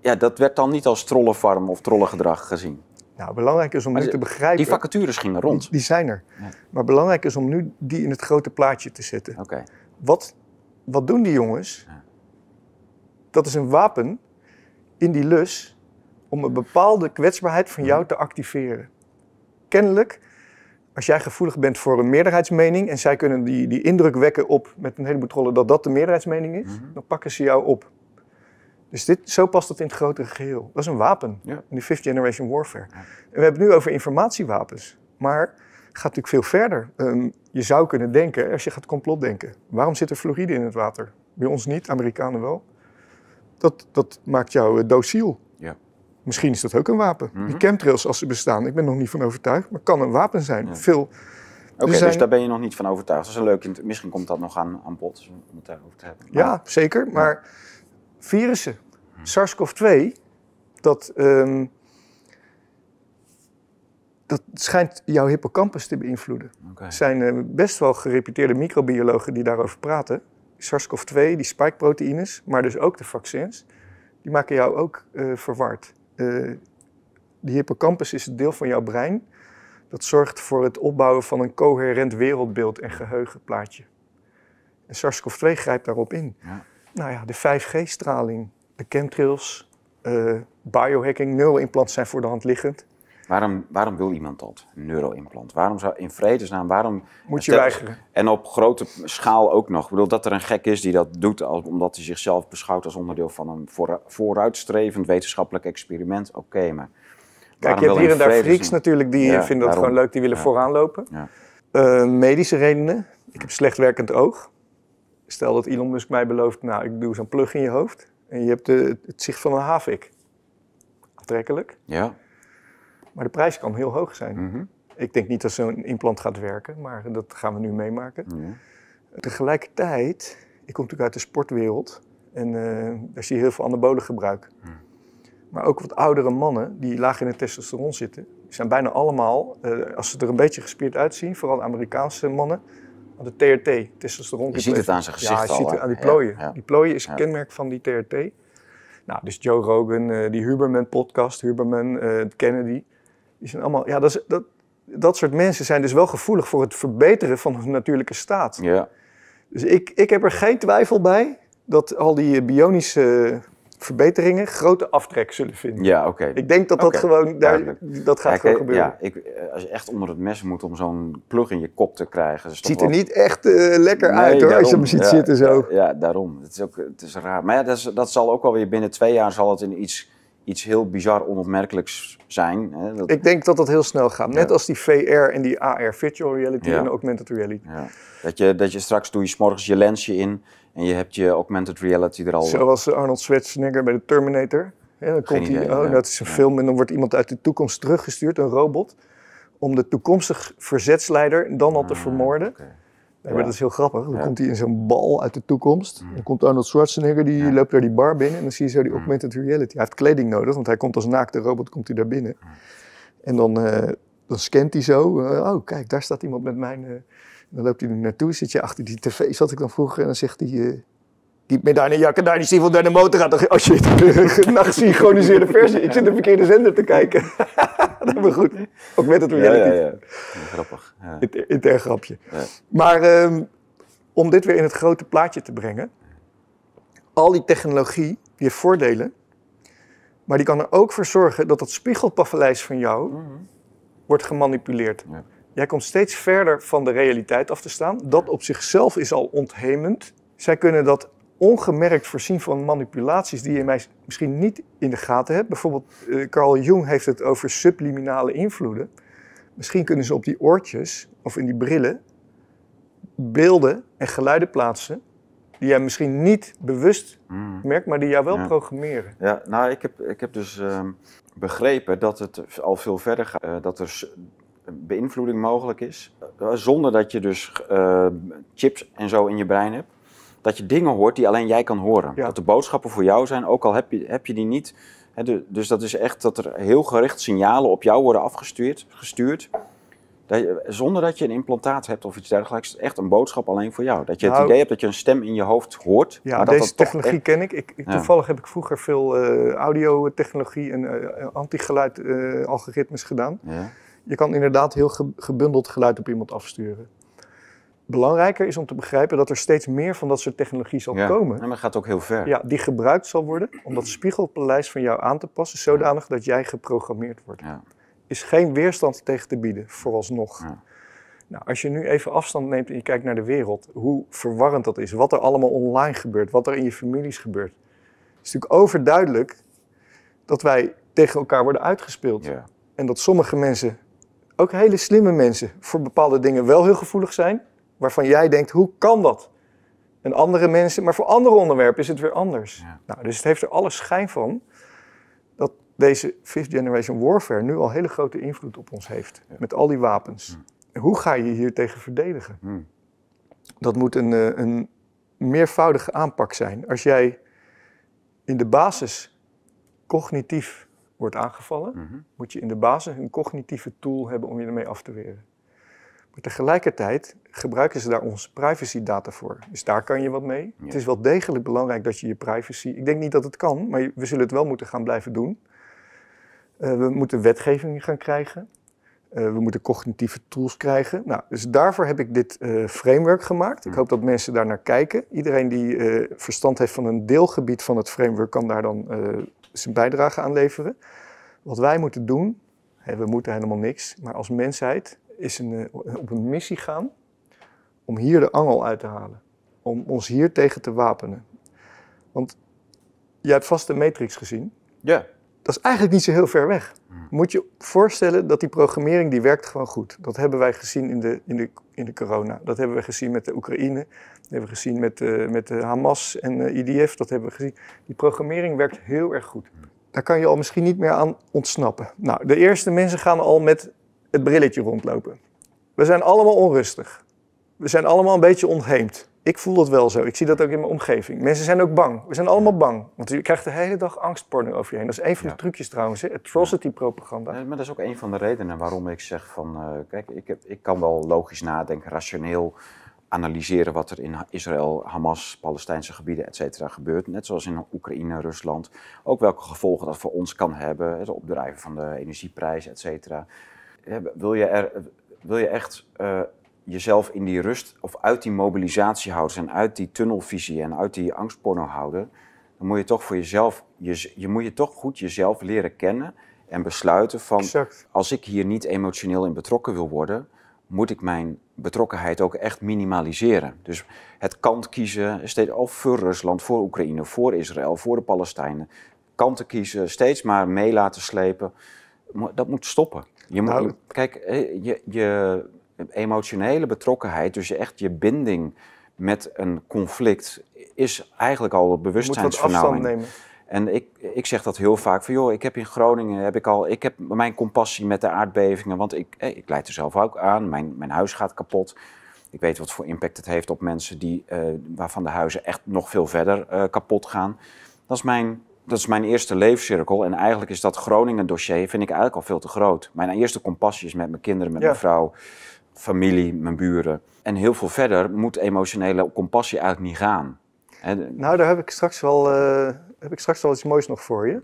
[SPEAKER 2] ja, dat werd dan niet als trollenfarm of trollengedrag gezien.
[SPEAKER 1] Nou, belangrijk is om nu te begrijpen. Die vacatures gingen rond. Die zijn er. Maar belangrijk is om nu die in het grote plaatje te zetten. Oké. Wat, wat doen die jongens? Dat is een wapen in die lus om een bepaalde kwetsbaarheid van jou te activeren. Kennelijk, als jij gevoelig bent voor een meerderheidsmening en zij kunnen die, die indruk wekken op met een heleboel trollen dat dat de meerderheidsmening is, mhm. dan pakken ze jou op. Dus dit, zo past dat in het grotere geheel. Dat is een wapen ja. in de fifth generation warfare. En we hebben het nu over informatiewapens. Maar het gaat natuurlijk veel verder. Ehm, je zou kunnen denken, als je gaat complotdenken, waarom zit er fluoride in het water? Bij ons niet, Amerikanen wel. Dat, dat maakt jou eh, dociel. Ja. Misschien is dat ook een wapen. Die mhm. chemtrails, als ze bestaan, ik ben nog niet van overtuigd, maar kan een wapen zijn. Veel Oké, dus daar
[SPEAKER 2] ben je nog niet van overtuigd. Dat is een leuk, misschien komt dat nog
[SPEAKER 1] aan, aan bod, dus om
[SPEAKER 2] het daarover te hebben. Ja,
[SPEAKER 1] zeker. Maar virussen. SARS-CoV-2, dat, ehm, dat schijnt jouw hippocampus te beïnvloeden. Er zijn eh, best wel gereputeerde microbiologen die daarover praten. SARS-CoV-2, die spike-proteïnes, maar dus ook de vaccins, die maken jou ook uh, verward. Eh, die hippocampus is het deel van jouw brein dat zorgt voor het opbouwen van een coherent wereldbeeld en geheugenplaatje. En SARS-CoV-2 grijpt daarop in. Ja nou ja, de 5G-straling, de chemtrails, eh, biohacking, neuroimplants zijn voor de hand liggend.
[SPEAKER 2] Waarom, waarom wil iemand dat, een neuroimplant? Waarom zou, in vredesnaam, waarom... Moet je weigeren. En op grote schaal ook nog. Ik bedoel, dat er een gek is die dat doet, als, omdat hij zichzelf beschouwt als onderdeel van een vooruitstrevend wetenschappelijk experiment. Oké, maar... Kijk, je hebt hier en daar freaks natuurlijk, die vinden dat gewoon leuk, die willen ja. vooraan lopen.
[SPEAKER 1] Ja. Eh, medische redenen. Ik heb slecht werkend oog stel dat Elon Musk mij belooft, nou, ik doe zo'n plug in je hoofd en je hebt de, het zicht van een havik. Aantrekkelijk. Ja. Maar de prijs kan heel hoog zijn. Mhm. Ik denk niet dat zo'n implant gaat werken, maar dat gaan we nu meemaken. Tegelijkertijd, ik kom natuurlijk uit de sportwereld en eh, daar zie je heel veel anabolen gebruik. Maar ook wat oudere mannen die laag in het testosteron zitten, zijn bijna allemaal, eh, als ze er een beetje gespierd uitzien, vooral Amerikaanse mannen, de TRT, testosteron. Je ziet het aan zijn gezicht Ja, je ziet het aan die plooien. Die plooien is een kenmerk van die TRT. Nou, dus Joe Rogan, eh, die Huberman-podcast, Huberman, eh, Kennedy. Die zijn allemaal, ja, dat, dat, dat soort mensen zijn dus wel gevoelig voor het verbeteren van hun natuurlijke staat. Ja. Dus ik, ik heb er geen twijfel bij dat al die eh, bionische verbeteringen grote aftrek zullen vinden. Ja, oké. Ik denk dat dat gewoon, daar, dat gaat gewoon gebeuren. Ja,
[SPEAKER 2] ik, eh, als je echt onder het mes moet om zo'n plug in je kop te krijgen. het ziet er niet echt
[SPEAKER 1] eh, lekker uit hoor, daarom, als je hem ziet zitten
[SPEAKER 2] zo. Ja, daarom. Het is, ook, het is raar. Maar ja, dat, dat zal ook wel weer binnen twee jaar zal het in iets, iets heel bizar onopmerkelijks zijn. Hè? Dat...
[SPEAKER 1] Ik denk dat dat heel snel gaat. Net als die VR en die AR, virtual reality en augmented reality.
[SPEAKER 2] Dat, je, dat je straks doe je s morgens je lensje in en je hebt je augmented reality er al... Zoals
[SPEAKER 1] eh, Arnold Schwarzenegger bij de Terminator. Ja, dan komt hij, oh, dat is een film en dan wordt iemand uit de toekomst teruggestuurd, een robot, om de toekomstig verzetsleider dan al te ah, vermoorden. maar dat is heel grappig. Dan komt hij in zo'n bal uit de toekomst. Mm. Dan komt Arnold Schwarzenegger, die loopt daar die bar binnen en dan zie je zo die mm. augmented reality. Hij heeft kleding nodig, want hij komt als naakte robot komt hij daar binnen. Mm. En dan, uh, dan scant hij zo, eh, oh kijk, daar staat iemand met mijn... Dan loopt hij er naartoe, zit je achter die tv, zat ik dan vroeger. En dan zegt hij, uh, eh, diep met deine daar deine Stiefel, de Motor gaat. Oh eh, shit, synchroniseerde versie. Ik zit de verkeerde zender te kijken. dat is goed. Ook met het reality. Ja, ja, ja. Grappig. Ja. grapje. Maar ehm, om dit weer in het grote plaatje te brengen. Al die technologie heeft voordelen. Maar die kan er ook voor zorgen dat dat spiegelpaleis van jou mhm. wordt gemanipuleerd. Ja. Jij komt steeds verder van de realiteit af te staan. Dat op zichzelf is al onthemend. Zij kunnen dat ongemerkt voorzien van manipulaties die je misschien niet in de gaten hebt. Bijvoorbeeld, eh, Carl Jung heeft het over subliminale invloeden. Misschien kunnen ze op die oortjes of in die brillen beelden en geluiden plaatsen die jij misschien niet bewust hmm. merkt, maar die jou wel programmeren.
[SPEAKER 2] Ja, nou, ik heb, ik heb dus ehm, begrepen dat het al veel verder gaat. Eh, dat er beïnvloeding mogelijk is, eh, zonder dat je dus eh, chips en zo in je brein hebt, dat je dingen hoort die alleen jij kan horen. Dat de boodschappen voor jou zijn, ook al heb je, heb je die niet. dus dat is echt dat er heel gericht signalen op jou worden afgestuurd, gestuurd, dat je, zonder dat je een implantaat hebt of iets dergelijks. Echt een boodschap alleen voor jou. Dat je het nou, idee hebt dat je een stem in je hoofd hoort. Ja, dat deze technologie ken ik. ik, Toevallig
[SPEAKER 1] heb ik vroeger veel uh, eh, audiotechnologie en uh, anti algoritmes gedaan. Ja. Je kan inderdaad heel gebundeld geluid op iemand afsturen. Belangrijker is om te begrijpen dat er steeds meer van dat soort technologie zal ja. komen.
[SPEAKER 2] En dat gaat ook heel ver. Ja,
[SPEAKER 1] die gebruikt zal worden om dat spiegelpaleis van jou aan te passen, zodanig dat jij geprogrammeerd wordt. Ja. Is geen weerstand tegen te bieden, vooralsnog. Nou, als je nu even afstand neemt en je kijkt naar de wereld, hoe verwarrend dat is, wat er allemaal online gebeurt, wat er in je families gebeurt. Het is natuurlijk overduidelijk dat wij tegen elkaar worden uitgespeeld. En dat sommige mensen ook hele slimme mensen voor bepaalde dingen wel heel gevoelig zijn, waarvan jij denkt, hoe kan dat? En andere mensen, maar voor andere onderwerpen is het weer anders. Nou, dus het heeft er alle schijn van dat deze fifth generation warfare nu al hele grote invloed op ons heeft, met al die wapens. Hoe ga je hier tegen verdedigen? Hm. Dat moet een, eh, een meervoudige aanpak zijn. Als jij in de basis cognitief wordt aangevallen, mhm. moet je in de basis een cognitieve tool hebben om je ermee af te weren. Maar tegelijkertijd gebruiken ze daar onze data voor. Dus daar kan je wat mee. Het is wel degelijk belangrijk dat je je privacy. Ik denk niet dat het kan, maar we zullen het wel moeten gaan blijven doen. Eh, we moeten wetgeving gaan krijgen. Eh, we moeten cognitieve tools krijgen. Nou, dus daarvoor heb ik dit eh, framework gemaakt. Ik mhm. hoop dat mensen daar naar kijken. Iedereen die verstand heeft van een deelgebied van het framework kan daar dan zijn bijdrage aan leveren. Wat wij moeten doen, we moeten helemaal niks, maar als mensheid is een, eh, op een missie gaan om hier de angel uit te halen. Om ons hier tegen te wapenen. Want jij hebt vast de Matrix gezien. Ja dat is eigenlijk niet zo heel ver weg. Hmm. Moet je voorstellen dat die programmering die werkt gewoon goed. Dat hebben wij gezien in de, in de, in de corona. Dat hebben we gezien met de Oekraïne. Dat hebben we gezien met, eh, met de Hamas en eh, IDF. Dat hebben we gezien. Die programmering werkt heel erg goed. Hmm. Daar kan je al misschien niet meer aan ontsnappen. Nou, de eerste mensen gaan al met het brilletje rondlopen. We zijn allemaal onrustig. We zijn allemaal een beetje ontheemd. Ik voel dat wel zo. Ik zie dat ook in mijn omgeving. Mensen zijn ook bang. We zijn allemaal bang. Want je krijgt de hele dag angstporno over je heen. Dat is een van de trucjes trouwens, hè? atrocity propaganda. Ja, maar dat is ook een van de redenen waarom ik zeg
[SPEAKER 2] van... Eh, kijk, ik, heb, ik kan wel logisch nadenken, rationeel analyseren wat er in Israël, Hamas, Palestijnse gebieden, et cetera, gebeurt. Net zoals in Oekraïne, Rusland. Ook welke gevolgen dat voor ons kan hebben. Het opdrijven van de energieprijs, et cetera. Wil je, er, wil je echt... Eh, jezelf in die rust of uit die mobilisatie houden en uit die tunnelvisie en uit die angstporno houden, dan moet je toch voor jezelf, je, je moet je toch goed jezelf leren kennen en besluiten van als ik hier niet emotioneel in betrokken wil worden, moet ik mijn betrokkenheid ook echt minimaliseren. Dus het kant kiezen, steeds, of voor Rusland, voor Oekraïne, voor Israël, voor de Palestijnen. Kanten kiezen, steeds maar mee laten slepen. Dat moet stoppen. Je moet, nou, kijk, eh, je, je, emotionele betrokkenheid, dus je echt je binding met een conflict, is eigenlijk al bewustzijnsvernauwing. Moet afstand nemen. En ik, ik zeg dat heel vaak van, joh, ik heb in Groningen, heb ik al, ik heb mijn compassie met de aardbevingen, want ik, eh, ik leid er zelf ook aan, mijn, mijn huis gaat kapot. Ik weet wat voor impact het heeft op mensen die, eh, waarvan de huizen echt nog veel verder eh, kapot gaan. Dat is, mijn, dat is mijn eerste leefcirkel. En eigenlijk is dat Groningen dossier, vind ik eigenlijk al veel te groot. Mijn eerste compassie is met mijn kinderen, met mijn vrouw, familie, mijn buren. En heel veel verder moet emotionele compassie eigenlijk niet gaan.
[SPEAKER 1] Nou, daar heb ik, straks wel, eh, heb ik straks wel iets moois nog voor je.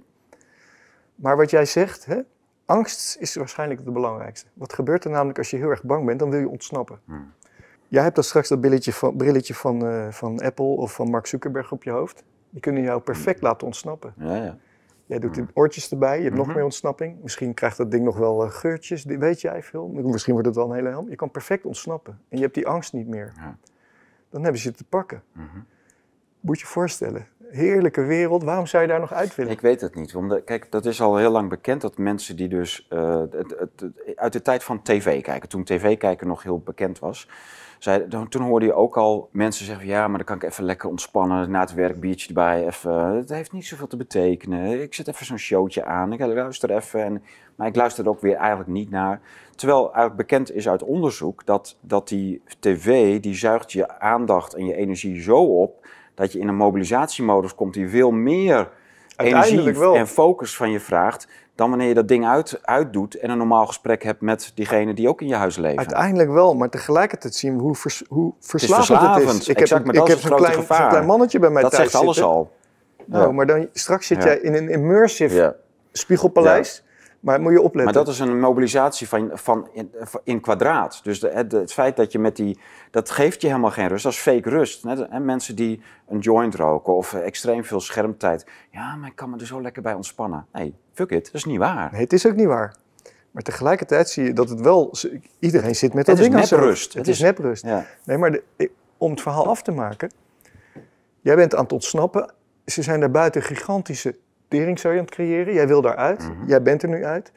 [SPEAKER 1] Maar wat jij zegt, hè? angst is waarschijnlijk het belangrijkste. Wat gebeurt er namelijk als je heel erg bang bent? Dan wil je ontsnappen. Hmm. Jij hebt dan straks dat brilletje van, brilletje van, eh, van Apple of van Mark Zuckerberg op je hoofd. Die kunnen jou perfect hmm. laten ontsnappen. Ja, ja. Jij doet de mm-hmm. oortjes erbij, je hebt nog mm-hmm. meer ontsnapping. Misschien krijgt dat ding nog wel eh, geurtjes, weet jij veel. Misschien wordt het wel een hele helm. Je kan perfect ontsnappen en je hebt die angst niet meer. Ja. Dan hebben ze het te pakken. Mm-hmm. Moet je voorstellen. Heerlijke wereld, waarom zou je daar nog uit willen? Ik weet het
[SPEAKER 2] niet. Want kijk, dat is al heel lang bekend dat mensen die dus eh, het, het, uit de tijd van tv kijken, toen tv kijken nog heel bekend was, toen hoorde je ook al mensen zeggen: ja, maar dan kan ik even lekker ontspannen. Na het werk biertje erbij. Even, het heeft niet zoveel te betekenen. Ik zet even zo'n showtje aan. Ik luister even. En, maar ik luister er ook weer eigenlijk niet naar. Terwijl eigenlijk bekend is uit onderzoek dat, dat die tv die zuigt je aandacht en je energie zo op. dat je in een mobilisatiemodus komt die veel meer energie en focus van je vraagt dan wanneer je dat ding uit, uitdoet en een normaal gesprek hebt met diegene die ook in je huis leven.
[SPEAKER 1] Uiteindelijk wel, maar tegelijkertijd zien we hoe, vers, hoe verslavend het is. Het is. Exact, ik heb, heb zo'n klein, klein, mannetje bij mij dat thuis zegt alles al. Nou, maar dan, straks zit jij in een immersive spiegelpaleis maar moet je opletten. Maar dat is
[SPEAKER 2] een mobilisatie van, van in, in kwadraat. Dus de, het feit dat je met die. Dat geeft je helemaal geen rust. Dat is fake rust. Hè? Mensen die een joint roken of eh, extreem veel schermtijd. Ja, maar ik kan me er zo lekker bij
[SPEAKER 1] ontspannen. Nee, fuck it. Dat is niet waar. Nee, het is ook niet waar. Maar tegelijkertijd zie je dat het wel. Iedereen zit met dat ding aan zijn rust. Het, is neprust. Ja. Nee, maar om het verhaal af te maken. Jij bent aan het ontsnappen. Ze zijn daarbuiten gigantische tering zou je aan het creëren. Jij wil daaruit. Mhm. Jij bent er nu uit.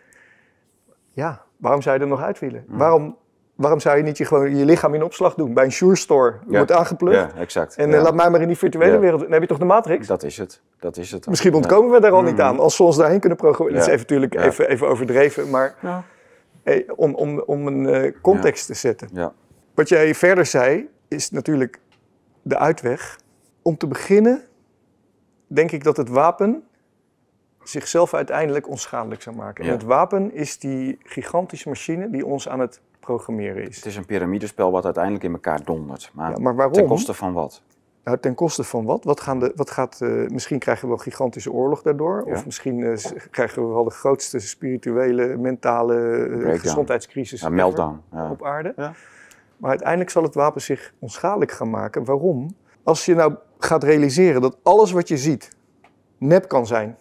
[SPEAKER 1] Ja, waarom zou je er nog uit willen? Waarom, waarom zou je niet je, gewoon je lichaam in opslag doen? Bij een Sure Store ja. wordt aangeplukt. Ja, exact. En eh, laat mij maar in die virtuele wereld. Dan heb je toch de Matrix? Dat is het. Dat is het. Misschien ontkomen we daar al niet mhm. aan. Als we ons daarheen kunnen programmeren. Dat is even, natuurlijk even, even overdreven. Maar eh, om, om, om een eh, context te zetten. Wat jij verder zei, is natuurlijk de uitweg. Om te beginnen denk ik dat het wapen zichzelf uiteindelijk onschadelijk zou maken. En het wapen is die gigantische machine die ons aan
[SPEAKER 2] het programmeren is. Het is een piramidespel wat uiteindelijk in elkaar dondert. Maar, ten koste van wat?
[SPEAKER 1] Nou, ten koste van wat? wat, gaan de, wat gaat, eh, misschien krijgen we wel gigantische oorlog daardoor. Of misschien eh, krijgen we wel de grootste spirituele, mentale eh, gezondheidscrisis op aarde. Maar uiteindelijk zal het wapen zich onschadelijk gaan maken. Waarom? Als je nou gaat realiseren dat alles wat je ziet nep kan zijn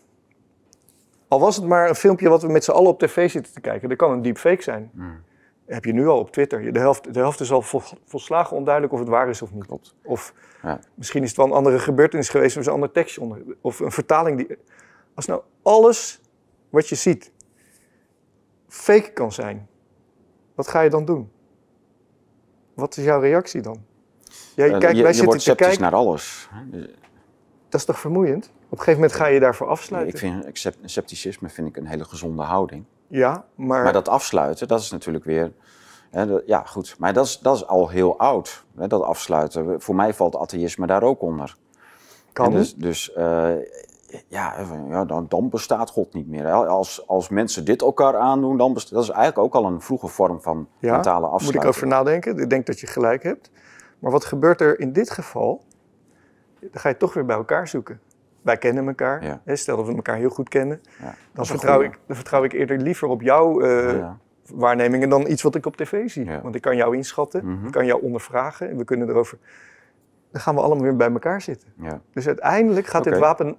[SPEAKER 1] al was het maar een filmpje wat we met z'n allen op tv zitten te kijken. Dat kan een deepfake zijn. Heb je nu al op Twitter. De helft, de helft is al vol, volslagen onduidelijk of het waar is of niet. Klopt. Of ja. misschien is het wel een andere gebeurtenis geweest. Of is een ander tekstje onder. Of een vertaling. Die, als nou alles wat je ziet fake kan zijn. Wat ga je dan doen? Wat is jouw reactie dan? Jij, ja, eh, kijkt, je, wij zitten te naar alles. Dat is toch vermoeiend? Op een gegeven moment ga je daarvoor afsluiten. ik
[SPEAKER 2] vind scepticisme vind ik een hele gezonde houding.
[SPEAKER 1] Ja, maar... Maar
[SPEAKER 2] dat afsluiten, dat is natuurlijk weer... Hè, ja, goed. Maar dat is, dat is al heel oud, hè, dat afsluiten. Voor mij valt atheïsme daar ook onder. Kan. Dus, dus eh, ja, ja dan, bestaat God niet meer. Als, als mensen dit elkaar aandoen, dan bestaat... Dat is eigenlijk ook al een vroege vorm van
[SPEAKER 1] ja, mentale afsluiting. moet ik over nadenken. Ik denk dat je gelijk hebt. Maar wat gebeurt er in dit geval? Dan ga je toch weer bij elkaar zoeken wij kennen elkaar. Hè, stel dat we elkaar heel goed kennen. Dan, vertrouw ik, vertrouw ik eerder liever op jouw uh, waarnemingen dan iets wat ik op tv zie. Want ik kan jou inschatten, mhm. ik kan jou ondervragen en we kunnen erover. Dan gaan we allemaal weer bij elkaar zitten. Dus uiteindelijk gaat dit wapen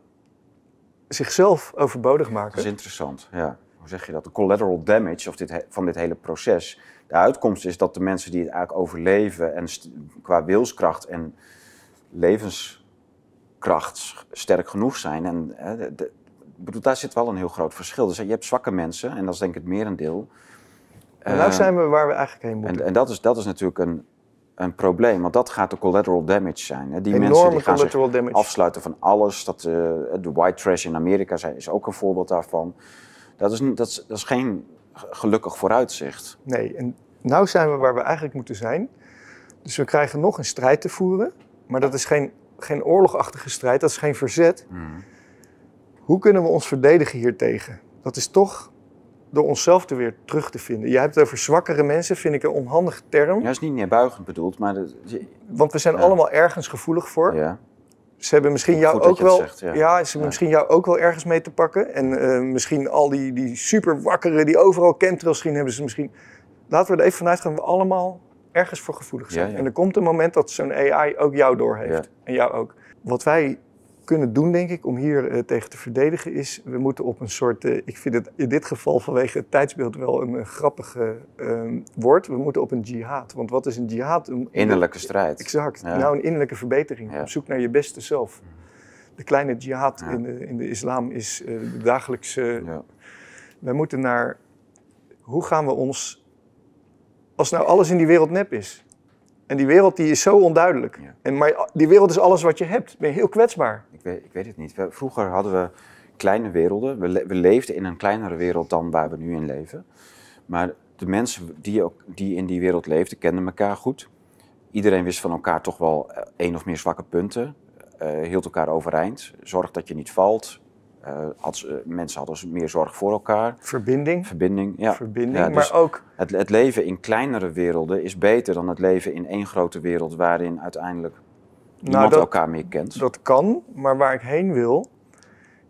[SPEAKER 1] zichzelf overbodig maken. Dat
[SPEAKER 2] is interessant, ja. Hoe zeg je dat? De collateral damage of dit van dit hele proces. De uitkomst is dat de mensen die het eigenlijk overleven en qua wilskracht en levens kracht sterk genoeg zijn. En bedoel, daar zit wel een heel groot verschil. Dus je hebt zwakke mensen, en dat is denk ik het merendeel.
[SPEAKER 1] En nou zijn we waar we eigenlijk heen
[SPEAKER 2] moeten. En, en dat, is, dat is natuurlijk een, een probleem, want dat gaat de collateral damage zijn. Hè. Die Enorme mensen die gaan afsluiten van alles. Dat, eh, de white trash in Amerika zijn, is ook een voorbeeld daarvan. Dat is, dat is, dat is geen gelukkig vooruitzicht.
[SPEAKER 1] Nee, en nou zijn we waar we eigenlijk moeten zijn. Dus we krijgen nog een strijd te voeren. Maar dat is geen geen oorlogachtige strijd, dat is geen verzet. Hmm. Hoe kunnen we ons verdedigen hiertegen? Dat is toch door onszelf te weer terug te vinden. Je hebt het over zwakkere mensen, vind ik een onhandig term. Ja, dat is niet neerbuigend bedoeld, maar... Want we zijn allemaal ergens gevoelig voor. Ja. Ze hebben misschien jou ook wel... ja. ze ja. misschien jou ook wel ergens mee te pakken. En eh, misschien al die, die super die overal chemtrails misschien hebben ze misschien... Laten we er even vanuit gaan, we allemaal ergens voor gevoelig zijn. En er komt een moment dat zo'n AI ook jou doorheeft. En jou ook. Wat wij kunnen doen, denk ik, om hier eh, tegen te verdedigen, is we moeten op een soort, eh, ik vind het in dit geval vanwege het tijdsbeeld wel een, een grappig ehm, woord, we moeten op een jihad. Want wat is een jihad? Een, innerlijke
[SPEAKER 2] strijd. Exact. Nou, een
[SPEAKER 1] innerlijke verbetering. Op zoek naar je beste zelf. Mm. De kleine jihad in, de, in de islam is eh, de dagelijkse... We moeten naar, hoe gaan we ons als nou alles in die wereld nep is. En die wereld die is zo onduidelijk. En, maar die wereld is alles wat je hebt. Ben je heel kwetsbaar.
[SPEAKER 2] Ik weet, ik weet het niet. Vroeger hadden we kleine werelden. We, we leefden in een kleinere wereld dan waar we nu in leven. Maar de mensen die, ook, die in die wereld leefden, kenden elkaar goed. Iedereen wist van elkaar toch wel eh, één of meer zwakke punten. Uh, hield elkaar overeind. Zorg dat je niet valt. Uh, mensen hadden dus meer zorg voor elkaar. Verbinding. Verbinding, ja. Verbinding, maar dus ook... Het, het, leven in kleinere werelden is beter dan het leven in één grote wereld... waarin uiteindelijk nou, niemand elkaar meer kent.
[SPEAKER 1] Dat kan, maar waar ik heen wil,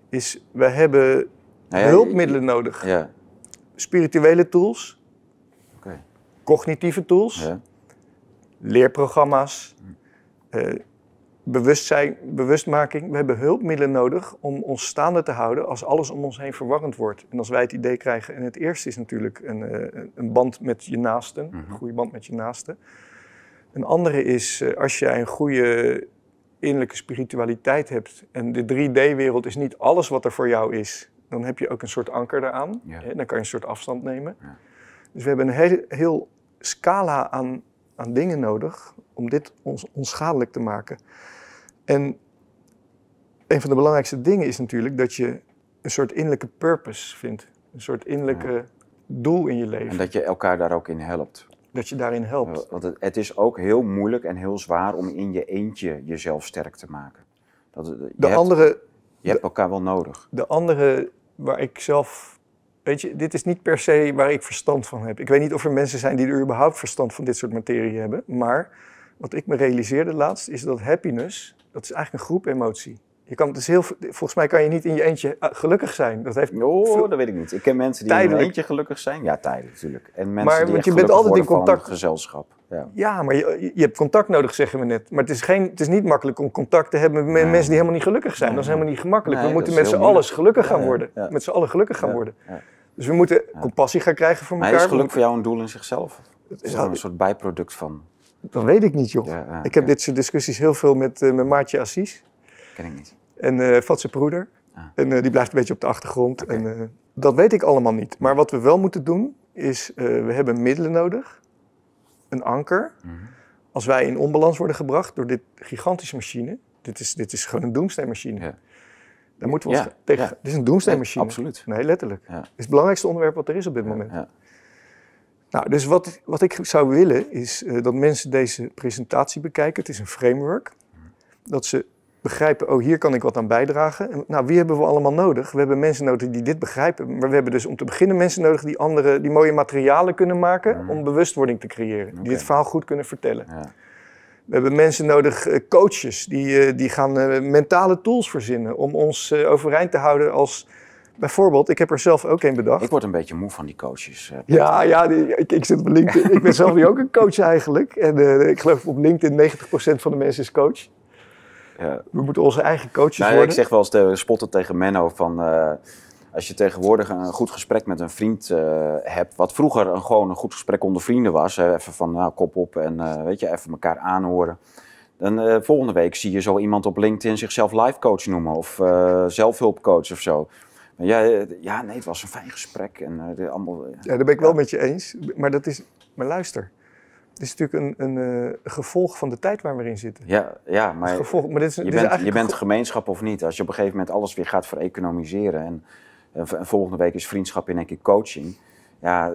[SPEAKER 1] is we hebben nou hulpmiddelen nodig. Ja. Spirituele tools, okay. cognitieve tools, leerprogramma's... Eh, bewustzijn, bewustmaking. We hebben hulpmiddelen nodig om ons staande te houden als alles om ons heen verwarrend wordt. En als wij het idee krijgen, en het eerste is natuurlijk een, eh, een band met je naasten, een mhm. goede band met je naasten. Een andere is eh, als jij een goede innerlijke spiritualiteit hebt en de 3D-wereld is niet alles wat er voor jou is, dan heb je ook een soort anker daaraan. Ja. Eh, dan kan je een soort afstand nemen. Dus we hebben een heel scala aan aan dingen nodig om dit ons onschadelijk te maken. En een van de belangrijkste dingen is natuurlijk dat je een soort innerlijke purpose vindt. Een soort innerlijke doel in je leven. En dat
[SPEAKER 2] je elkaar daar ook in helpt. Dat je daarin helpt. Eh, want het, het is ook heel moeilijk en heel zwaar om in je eentje jezelf sterk te maken. Dat, eh, je de andere. Je hebt elkaar wel nodig.
[SPEAKER 1] De andere waar ik zelf weet je, dit is niet per se waar ik verstand van heb. Ik weet niet of er mensen zijn die er überhaupt verstand van dit soort materie hebben. Maar wat ik me realiseerde laatst is dat happiness, dat is eigenlijk een groep emotie. Je kan dus heel, volgens mij kan je niet in je eentje eh, gelukkig zijn. Dat heeft oh,
[SPEAKER 2] dat weet ik niet. Ik ken mensen die in hun eentje
[SPEAKER 1] gelukkig zijn. Ja, tijdelijk
[SPEAKER 2] natuurlijk. En mensen maar, je bent altijd in contact. gezelschap. Ja,
[SPEAKER 1] ja maar je, je, hebt contact nodig, zeggen we net. Maar het is, geen, het is niet makkelijk om contact te hebben met mensen die helemaal niet gelukkig zijn. Dat is helemaal niet gemakkelijk. we moeten met z'n allen gelukkig gaan worden. Met z'n allen gelukkig gaan worden. Dus we moeten compassie gaan krijgen voor elkaar. Maar is geluk voor jou een doel in zichzelf?
[SPEAKER 2] Het is een soort bijproduct van?
[SPEAKER 1] Dat weet ik niet, joh. Ah, ik heb dit soort discussies heel veel met, eh, met Maartje Assis. Ken ik niet. En uh, eh, vat broeder. Ah. En eh, die blijft een beetje op de achtergrond. En, eh, dat weet ik allemaal niet. Maar wat we wel moeten doen, is we hebben middelen nodig. Een anker. Mhm. Als wij in onbalans worden gebracht door dit gigantische machine. Dit is, dit is gewoon een doemstemmachine. Ja. Daar moeten we ons tegen... Dit is een doemstemmachine. absoluut. Nee, letterlijk. Het is het belangrijkste onderwerp wat er is op dit moment. Nou, dus wat, wat ik zou willen is dat mensen deze presentatie bekijken. Het is een framework. Mhm. Dat ze begrijpen, oh hier kan ik wat aan bijdragen. Nou, wie hebben we allemaal nodig? We hebben mensen nodig die dit begrijpen. Maar we hebben dus om te beginnen mensen nodig die, andere, die mooie materialen kunnen maken om bewustwording te creëren. Die het verhaal goed kunnen vertellen. Ja. We hebben mensen nodig, eh, coaches, die, eh, die gaan eh, mentale tools verzinnen om ons overeind te houden als... Bijvoorbeeld, ik heb er zelf ook een bedacht. Ik word een beetje moe van die coaches. ja, ja ik, ik, zit op LinkedIn. ik ben zelf ook een coach eigenlijk. En ik geloof op LinkedIn 90% van de mensen is coach. We moeten onze eigen coaches nou, Ik zeg
[SPEAKER 2] wel eens spotten tegen Menno van... Eh, als je tegenwoordig een goed gesprek met een vriend eh, hebt... wat vroeger een, gewoon een goed gesprek onder vrienden was... Hè, even van nou, kop op en eh, weet je, even elkaar aanhoren... dan volgende week zie je zo iemand op LinkedIn zichzelf live coach noemen... of zelfhulpcoach of zo. Maar ja, ja, nee, het was een fijn gesprek. En, allemaal, ja,
[SPEAKER 1] daar ben ik wel met je eens. Maar, dat is, maar luister... Het is natuurlijk een, een eh, gevolg van de tijd waar we in zitten.
[SPEAKER 2] Ja, ja maar, gevolg,
[SPEAKER 1] maar dit is, je, dit bent, je bent
[SPEAKER 2] gemeenschap of niet. Als je op een gegeven moment alles weer gaat vereconomiseren... en, en volgende week is vriendschap in een keer coaching... Ja,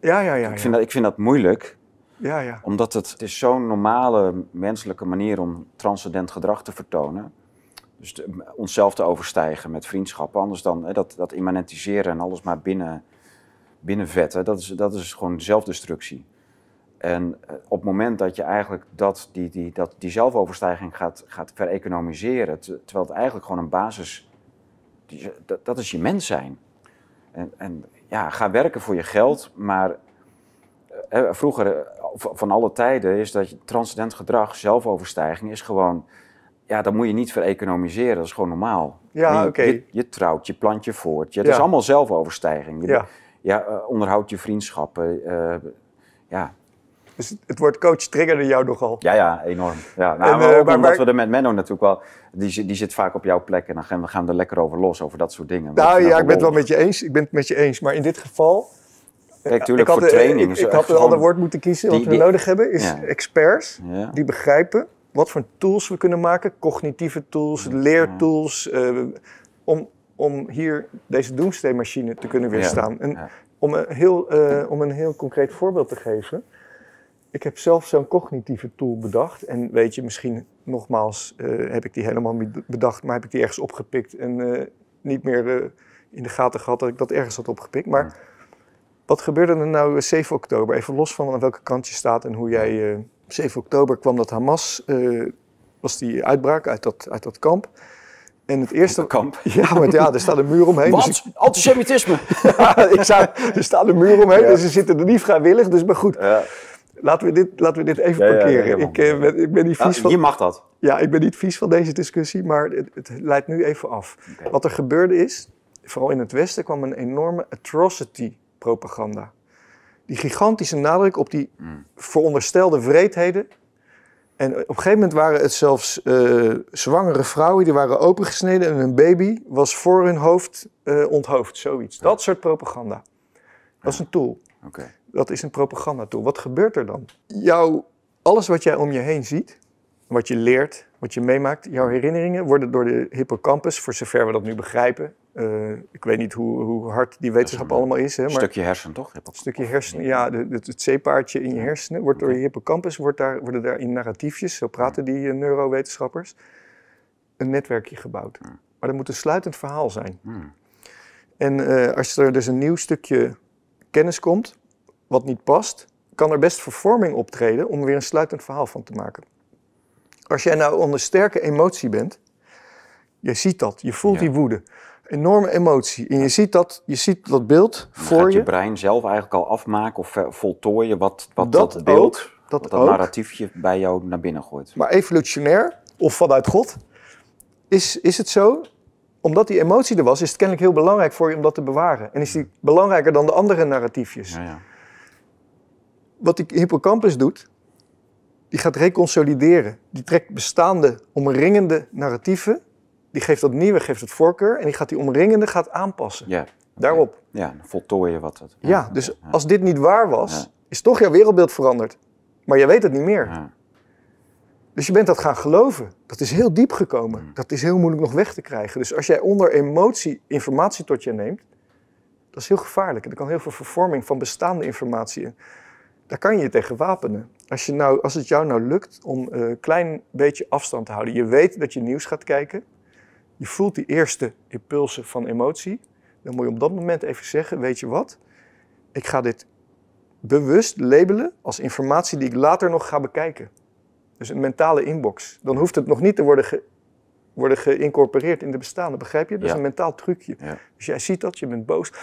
[SPEAKER 1] ja, ja, ik, vind Dat,
[SPEAKER 2] ik vind dat moeilijk. Ja, ja. Omdat het, het is zo'n normale menselijke manier om transcendent gedrag te vertonen. Dus onszelf te overstijgen met vriendschappen. Anders dan hè, dat, dat immanentiseren en alles maar binnen, binnenvetten. Dat is, dat is gewoon zelfdestructie. En eh, op het moment dat je eigenlijk dat, die, die, dat, die zelfoverstijging gaat, gaat vereconomiseren, terwijl het eigenlijk gewoon een basis, die, dat, is je mens zijn. En, en, ja, ga werken voor je geld, maar eh, eh, vroeger, van alle tijden, is dat transcendent gedrag, zelfoverstijging, is gewoon, ja, dat moet je niet vereconomiseren, dat is gewoon normaal. Ja, oké. Je, trouwt, je plant je voort, je, het is allemaal zelfoverstijging. Je, ja. ja onderhoudt je vriendschappen, ja,
[SPEAKER 1] dus het woord coach triggerde jou nogal.
[SPEAKER 2] Ja, ja, enorm. Ja, nou, en, maar eh, ook omdat we er met Menno natuurlijk wel... Die, die zit vaak op jouw plek en dan gaan we gaan er lekker over los, over dat soort dingen. Nou, ja, nou, ik ben het wel
[SPEAKER 1] met je eens. Ik ben het met je eens. Maar in dit geval...
[SPEAKER 2] Eh, ik had, voor training. Ik, had een ander woord moeten
[SPEAKER 1] kiezen. wat we nodig hebben is experts die begrijpen wat voor tools we kunnen maken. Cognitieve tools, leertools. Uh, om, om hier deze doomsday te kunnen weerstaan. En om, een heel, om een heel concreet voorbeeld te geven ik heb zelf zo'n cognitieve tool bedacht. En weet je, misschien nogmaals eh, heb ik die helemaal niet bedacht, maar heb ik die ergens opgepikt en eh, niet meer eh, in de gaten gehad dat ik dat ergens had opgepikt. Maar wat gebeurde er nou 7 oktober? Even los van aan welke kant je staat en hoe jij. 7 oktober kwam dat Hamas, was die uitbraak uit dat, uit dat kamp. En het eerste... kamp? Ja, want ja, er staat een muur omheen. Wat? Dus Antisemitisme? ja, ik zei, er staat een muur omheen, dus ze zitten er niet vrijwillig. Dus maar goed, ja. Laten we dit, laten we dit even parkeren. ik, eh, ben, ik, ben, niet vies van... Je mag dat. Ja, ik ben niet vies van deze discussie, maar het, het leidt nu even af. Wat er gebeurde is, vooral in het Westen, kwam een enorme atrocity-propaganda. Die gigantische nadruk op die hmm. veronderstelde vreedheden en op een gegeven moment waren het zelfs eh, zwangere vrouwen, die waren opengesneden en hun baby was voor hun hoofd eh, onthoofd, zoiets. Dat soort propaganda. Dat is een tool. Okay dat is een propaganda tool. Wat gebeurt er dan? Jou alles wat jij om je heen ziet, wat je leert, wat je meemaakt, jouw herinneringen worden door de hippocampus, voor zover we dat nu begrijpen. Eh, ik weet niet hoe, hoe hard die wetenschap allemaal is. Hè, maar, stukje hersen, toch? Een stukje hersen, ja. De, het zeepaardje in je hersenen wordt door je hippocampus, wordt daar, worden daar in narratiefjes, zo praten die eh, neurowetenschappers, een netwerkje gebouwd. Maar dat moet een sluitend verhaal zijn. Hmm. En eh, als er dus een nieuw stukje kennis komt, wat niet past, kan er best vervorming optreden om er weer een sluitend verhaal van te maken. Als jij nou onder sterke emotie bent, je ziet dat, je voelt die woede, enorme emotie. En je ziet dat, je ziet dat beeld dan voor gaat je. je
[SPEAKER 2] brein zelf eigenlijk al afmaken of eh, voltooien wat wat dat, beeld, dat, dat narratiefje bij jou naar binnen gooit. Maar
[SPEAKER 1] evolutionair, of vanuit God, is, is het zo omdat die emotie er was, is het kennelijk heel belangrijk voor je om dat te bewaren. En is die belangrijker dan de andere narratiefjes. Ja, ja wat die hippocampus doet, die gaat reconsolideren. Die trekt bestaande, omringende narratieven, die geeft dat nieuwe, geeft het voorkeur, en die gaat die omringende gaat aanpassen. Ja. Daarop.
[SPEAKER 2] Ja, dan voltooien wat het.
[SPEAKER 1] Ja, dus als dit niet waar was, is toch jouw wereldbeeld veranderd. Maar je weet het niet meer. Dus je bent dat gaan geloven. Dat is heel diep gekomen. Mm. Dat is heel moeilijk nog weg te krijgen. Dus als jij onder emotie informatie tot je neemt, dat is heel gevaarlijk. Er kan heel veel vervorming van bestaande informatie in. Daar kan je je tegen wapenen. Als, je nou, als het jou nou lukt om een eh, klein beetje afstand te houden, je weet dat je nieuws gaat kijken, je voelt die eerste impulsen van emotie, dan moet je op dat moment even zeggen, weet je wat, ik ga dit bewust labelen als informatie die ik later nog ga bekijken. Dus een mentale inbox. Dan hoeft het nog niet te worden, worden geïncorporeerd in de bestaande, begrijp je? Dat is een mentaal trucje. Dus jij ziet dat, je bent boos. Mm.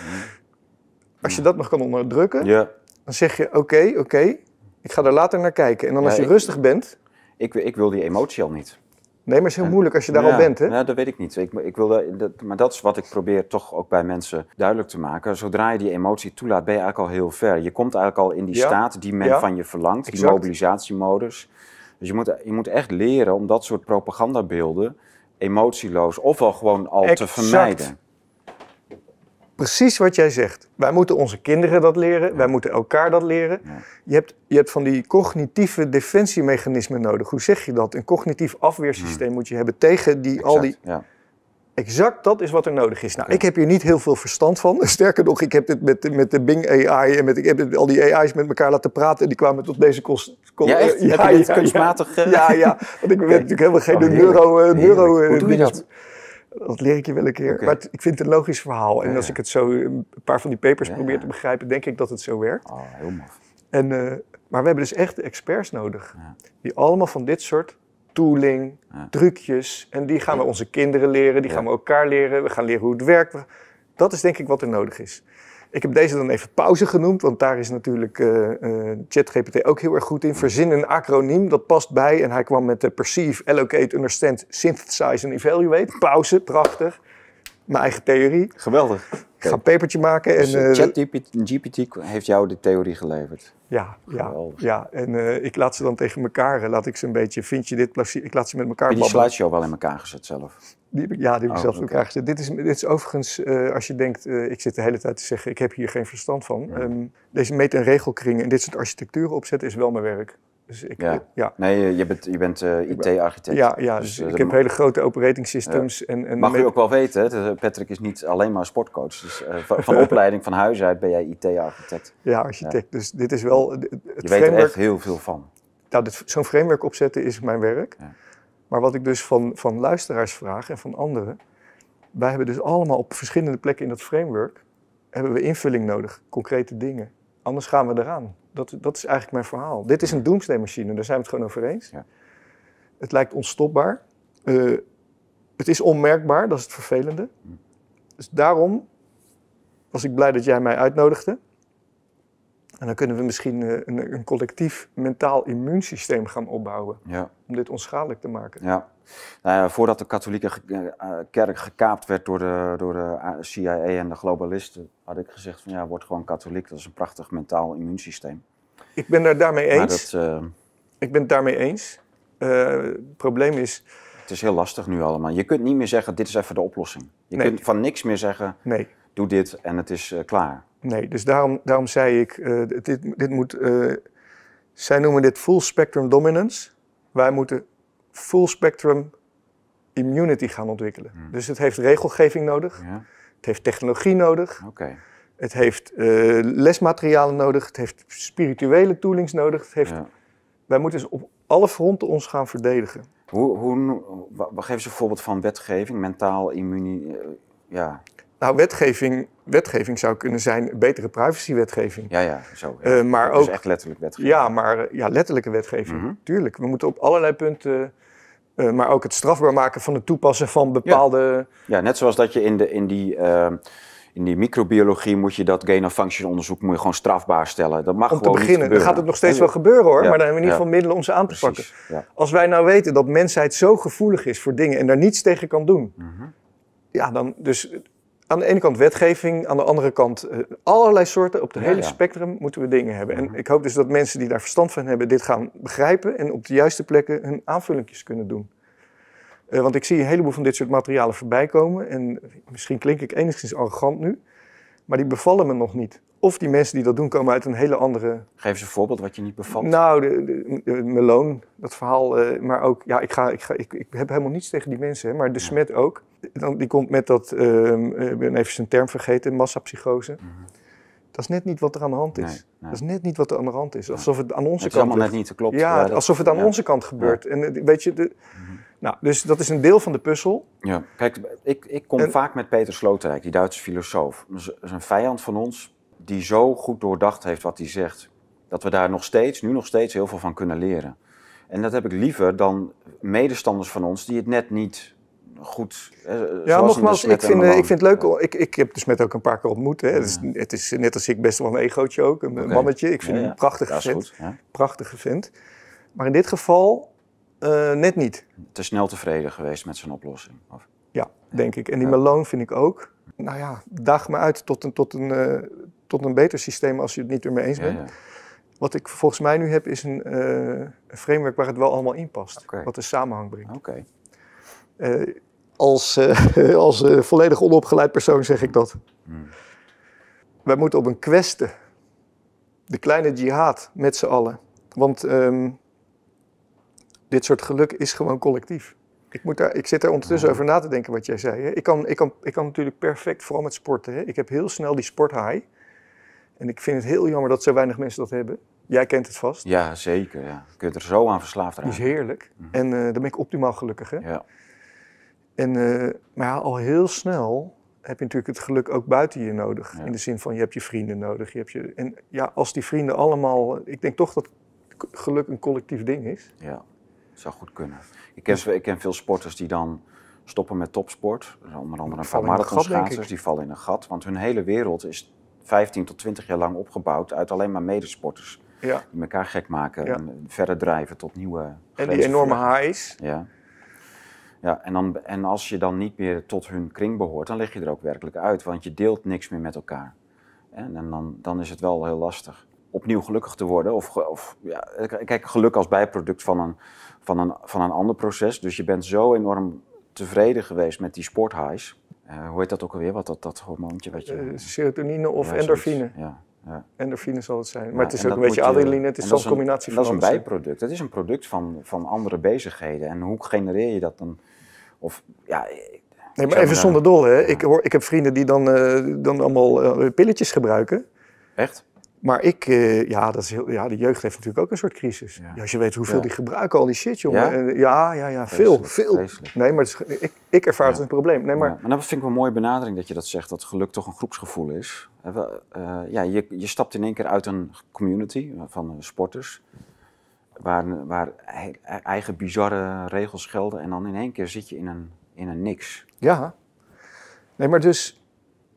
[SPEAKER 1] Als je dat nog kan onderdrukken, ja. Dan zeg je, oké, oké, ik ga er later naar kijken. En dan als je rustig bent... Ik,
[SPEAKER 2] wil die emotie
[SPEAKER 1] al niet. Nee, maar het is heel moeilijk als je daar al bent, hè?
[SPEAKER 2] Ja, dat weet ik niet. Ik, ik wil dat, maar dat is wat ik probeer toch ook bij mensen duidelijk te maken. Zodra je die emotie toelaat, ben je eigenlijk al heel ver. Je komt eigenlijk al in die staat die men van je verlangt, die mobilisatiemodus. Dus je moet, je moet echt leren om dat soort propagandabeelden emotieloos of al gewoon al te vermijden
[SPEAKER 1] precies wat jij zegt. Wij moeten onze kinderen dat leren, wij moeten elkaar dat leren. Je, hebt, je hebt van die cognitieve defensiemechanismen nodig. Hoe zeg je dat? Een cognitief afweersysteem hmm. moet je hebben tegen die, al die. Ja. Exact dat is wat er nodig is. Nou, ik heb hier niet heel veel verstand van. Sterker nog, ik heb dit met, met de Bing AI en met, ik heb al die AI's met elkaar laten praten. En die kwamen tot deze kost. ja, echt? je kunstmatig? Ja, ja, eh, Want ik ben natuurlijk helemaal geen oh, neuro, eh, neuro. Eh, Hoe doe je dat? Dat leer ik je wel een keer. Maar ik vind het een logisch verhaal. En als ik het zo eh, een paar van die papers probeer te begrijpen, denk ik dat het zo werkt. Oh, heel En, eh, maar we hebben dus echt experts nodig. Die allemaal van dit soort tooling, trucjes. En die gaan we onze kinderen leren, die gaan we elkaar leren. We gaan leren hoe het werkt. Dat is denk ik wat er nodig is. Ik heb deze dan even pauze genoemd, want daar is natuurlijk uh, uh, ChatGPT ook heel erg goed in. Verzin een acroniem, dat past bij. En hij kwam met de eh, Perceive, Allocate, Understand, Synthesize en Evaluate. Pauze, prachtig. Mijn eigen theorie. Geweldig. Ik ga een pepertje maken. Dus en,
[SPEAKER 2] ChatGPT GPT heeft jou de theorie geleverd.
[SPEAKER 1] Ja, ja, ja. en ik laat ze dan tegen elkaar, laat ik ze een beetje, vind je dit plezier, ik laat ze met elkaar die sluit je al wel in elkaar gezet zelf? Die ja, die heb ik oh, zelf ook aangezet. Dit is, dit is overigens, eh, als je denkt, eh, ik zit de hele tijd te zeggen, ik heb hier geen verstand van. Ehm, deze meet- en regelkringen en dit soort architecturen opzetten is wel mijn werk. Dus ik, ja.
[SPEAKER 2] Nee, je bent, je bent eh, IT-architect. Ja, ja dus, dus ik heb hele
[SPEAKER 1] grote operating systems. En, en Mag met... u ook
[SPEAKER 2] wel weten, Patrick is niet alleen maar sportcoach. Dus, van opleiding, van huis uit ben jij IT-architect. Ja, architect.
[SPEAKER 1] Dus dit is wel... Het je weet er echt heel veel van. Nou, zo'n framework opzetten is mijn werk. Ja. Maar wat ik dus van, van luisteraars vraag en van anderen, wij hebben dus allemaal op verschillende plekken in dat framework, hebben we invulling nodig, concrete dingen. Anders gaan we eraan. Dat, dat is eigenlijk mijn verhaal. Dit is een doomsday-machine, daar zijn we het gewoon over eens. Ja. Het lijkt onstopbaar. Eh, het is onmerkbaar, dat is het vervelende. Hm. Dus daarom was ik blij dat jij mij uitnodigde. En dan kunnen we misschien eh, een, een collectief mentaal immuunsysteem gaan opbouwen. Om dit onschadelijk te maken.
[SPEAKER 2] Ja. Nou, voordat de katholieke eh, eh, kerk gekaapt werd door de, door de CIA en de globalisten, had ik gezegd van ja, word gewoon katholiek. Dat is een prachtig mentaal immuunsysteem.
[SPEAKER 1] Ik ben daar daarmee eens.
[SPEAKER 2] Dat, Ik ben het daarmee eens. het probleem is... Het is heel lastig nu allemaal. Je kunt niet meer zeggen, dit is even de oplossing. Je kunt van niks meer zeggen, nee. doe dit en het is klaar.
[SPEAKER 1] Nee, dus daarom, daarom zei ik, eh, dit, dit moet, eh, zij noemen dit full spectrum dominance. Wij moeten full spectrum immunity gaan ontwikkelen. Hmm. Dus het heeft regelgeving nodig, ja. het heeft technologie nodig, het heeft eh, lesmaterialen nodig, het heeft spirituele toolings nodig. Het heeft, Wij moeten ons dus op alle fronten ons gaan verdedigen. Hoe, hoe,
[SPEAKER 2] geef eens een voorbeeld van wetgeving, mentaal immunie. Ja. Nou, wetgeving,
[SPEAKER 1] wetgeving zou kunnen zijn betere privacywetgeving. Ja, ja, zo. Eh, maar ook, echt letterlijk wetgeving. Ja, maar eh, ja, letterlijke wetgeving, mhm. tuurlijk. We moeten op allerlei punten... Eh, maar ook het strafbaar maken van het toepassen van bepaalde...
[SPEAKER 2] Ja, net zoals dat je in, de, in die... Ehm, in die microbiologie moet je dat gain of function onderzoek moet je gewoon strafbaar stellen. Dat mag om gewoon te beginnen, dan gaat het nog steeds wel gebeuren hoor, maar dan hebben we in ieder geval
[SPEAKER 1] middelen om ze aan te pakken. Als wij nou weten dat mensheid zo gevoelig is voor dingen en daar niets tegen kan doen, mhm. ja, dan dus aan de ene kant wetgeving, aan de andere kant eh, allerlei soorten. Op het hele spectrum moeten we dingen hebben. En mhm. ik hoop dus dat mensen die daar verstand van hebben dit gaan begrijpen en op de juiste plekken hun aanvullingjes kunnen doen. Eh, want ik zie een heleboel van dit soort materialen voorbij komen. En misschien klink ik enigszins arrogant nu, maar die bevallen me nog niet. Of die mensen die dat doen komen uit een hele andere.
[SPEAKER 2] Geef eens een voorbeeld wat je niet bevalt.
[SPEAKER 1] Nou, de, de, eh, dat verhaal. maar ook, ja, ik, ga, ik, ga, ik, ik heb helemaal niets tegen die mensen, hè, maar de Smet ook dan, die komt met dat, ehm, eh, ik ben even zijn term vergeten, massapsychose. Mhm. Dat is net niet wat er aan de hand is. Dat is net niet wat er aan de hand is. Alsof het aan onze het kant... helemaal net niet, klopt. Ja, alsof het aan onze kant gebeurt. En eh, weet je, de, mhm. nou, dus dat is een deel van de puzzel.
[SPEAKER 2] Ja. Kijk, ik, ik kom vaak met Peter Slotrijk, die Duitse filosoof. Dat is een vijand van ons die zo goed doordacht heeft wat hij zegt... dat we daar nog steeds, nu nog steeds, heel veel van kunnen leren. En dat heb ik liever dan medestanders van ons die het net niet goed. Eh, ja, nogmaals, dus ik vind, eh, ik vind het
[SPEAKER 1] leuk. Ik, ik heb dus met ook een paar keer ontmoet. Hè. Het, is, het, is, net als ik best wel een egootje ook, een mannetje. Ik vind ja, hem prachtig vent. Prachtig vent. Maar in dit geval eh, net niet. Te snel tevreden
[SPEAKER 2] geweest met zijn oplossing. Of?
[SPEAKER 1] Ja, denk ik. En die Malone vind ik ook. Nou ja, daag me uit tot een, tot een, tot een beter systeem als je het niet ermee eens bent. Wat ik volgens mij nu heb is een, uh, framework waar het wel allemaal in past. Wat de samenhang brengt. Oké. Als, eh, als eh, volledig onopgeleid persoon zeg ik dat. Hmm. Wij moeten op een kwestie, eh, de kleine jihad, met z'n allen. Want ehm, dit soort geluk is gewoon collectief. Ik, moet daar, ik zit er ondertussen hmm. over na te denken wat jij zei. Hè? Ik, kan, ik, kan, ik kan natuurlijk perfect, vooral met sporten. Hè? Ik heb heel snel die sporthaai. En ik vind het heel jammer dat zo weinig mensen dat hebben. Jij kent het vast.
[SPEAKER 2] Ja, zeker. Ja. Je kunt er zo aan verslaafd raken. Dat is
[SPEAKER 1] heerlijk. Hmm. En uh, dan ben ik optimaal gelukkig. Hè? Ja. En, eh, maar ja, al heel snel heb je natuurlijk het geluk ook buiten je nodig. In de zin van je hebt je vrienden nodig. Je hebt je, en ja, als die vrienden allemaal. Ik denk toch dat geluk een collectief ding is.
[SPEAKER 2] Ja, zou goed kunnen. Ik ken, dus- ik ken veel sporters die dan stoppen met topsport. Dus onder andere een paar marathonschaatsers die vallen in een gat. Want hun hele wereld is 15 tot 20 jaar lang opgebouwd uit alleen maar medesporters. Ja. Die elkaar gek maken en verder drijven tot nieuwe. En die enorme highs. Ja. Ja, en, dan, en als je dan niet meer tot hun kring behoort, dan lig je er ook werkelijk uit, want je deelt niks meer met elkaar. En, en dan, dan is het wel heel lastig opnieuw gelukkig te worden. Of, of ja, kijk, geluk als bijproduct van een, van, een, van een ander proces. Dus je bent zo enorm tevreden geweest met die sporthuis. Eh, hoe heet dat ook alweer? Wat dat, dat hormoontje wat je... Eh,
[SPEAKER 1] serotonine of endorfine. ja. Endorfine zal het zijn. Maar het is ook een beetje adrenaline, het is zo'n combinatie van Dat is een
[SPEAKER 2] bijproduct. Het is een product van, van andere bezigheden. En hoe genereer je dat dan? Of, ja, nee, maar even zonder
[SPEAKER 1] dol. Hè. Ik, hoor, ik heb vrienden die dan, eh, dan allemaal eh, pilletjes gebruiken. Echt? Maar ik, eh, ja, dat is heel, ja, de jeugd heeft natuurlijk ook een soort crisis. Ja. Als je weet hoeveel die gebruiken, al die shit, jongen. Ja, ja, ja, ja, veel, veel. Nee, maar ik, ik ervaar het als een probleem. Nee, maar...
[SPEAKER 2] En dat vind ik wel een mooie benadering dat je dat zegt, dat geluk toch een groepsgevoel is. Eh, eh, ja, je, je stapt in één keer uit een community van sporters, waar, waar eigen bizarre regels gelden. En dan in één keer zit je in een, in een niks.
[SPEAKER 1] Ja. Nee, maar dus,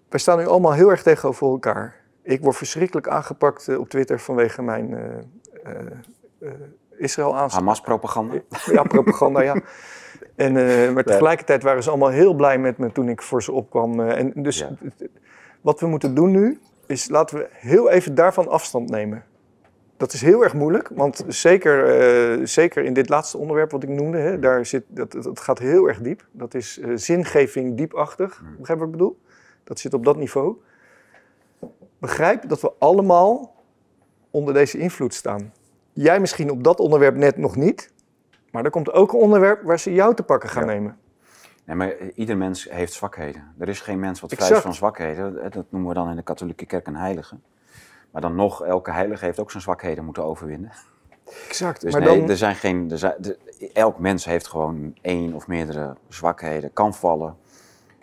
[SPEAKER 1] wij staan nu allemaal heel erg tegenover elkaar. Ik word verschrikkelijk aangepakt eh, op Twitter vanwege mijn eh, eh, Israël aanslag. Hamas-propaganda. Ja, propaganda, ja. En, maar tegelijkertijd waren ze allemaal heel blij met me toen ik voor ze opkwam. en dus wat we moeten doen nu, is laten we heel even daarvan afstand nemen. Dat is heel erg moeilijk, want zeker, zeker in dit laatste onderwerp wat ik noemde, hè, daar zit, dat, dat gaat heel erg diep. Dat is uh, zingeving diepachtig, hmm. begrijp wat ik bedoel? Dat zit op dat niveau begrijp dat we allemaal onder deze invloed staan. Jij misschien op dat onderwerp net nog niet, maar er komt ook een onderwerp waar ze jou te pakken gaan nemen.
[SPEAKER 2] Nee, maar eh, ieder mens heeft zwakheden. Er is geen mens wat vrij is van zwakheden. Eh, dat noemen we dan in de katholieke kerk een heilige. Maar dan nog, elke heilige heeft ook zijn zwakheden moeten overwinnen. Exact. Dus maar nee, er zijn geen, er zijn, elk mens heeft gewoon één of meerdere zwakheden, kan vallen.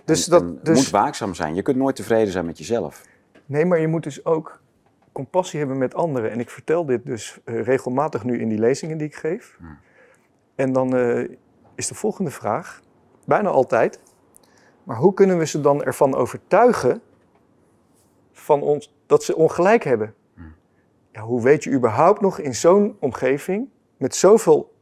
[SPEAKER 2] Dus en, dat dus... moet waakzaam zijn. Je kunt nooit tevreden zijn met jezelf.
[SPEAKER 1] Nee, maar je moet dus ook compassie hebben met anderen. En ik vertel dit dus eh, regelmatig nu in die lezingen die ik geef. Hmm. En dan eh, is de volgende vraag, bijna altijd, maar hoe kunnen we ze dan ervan overtuigen van ons, dat ze ongelijk hebben? Hmm. Ja, hoe weet je überhaupt nog in zo'n omgeving, met zoveel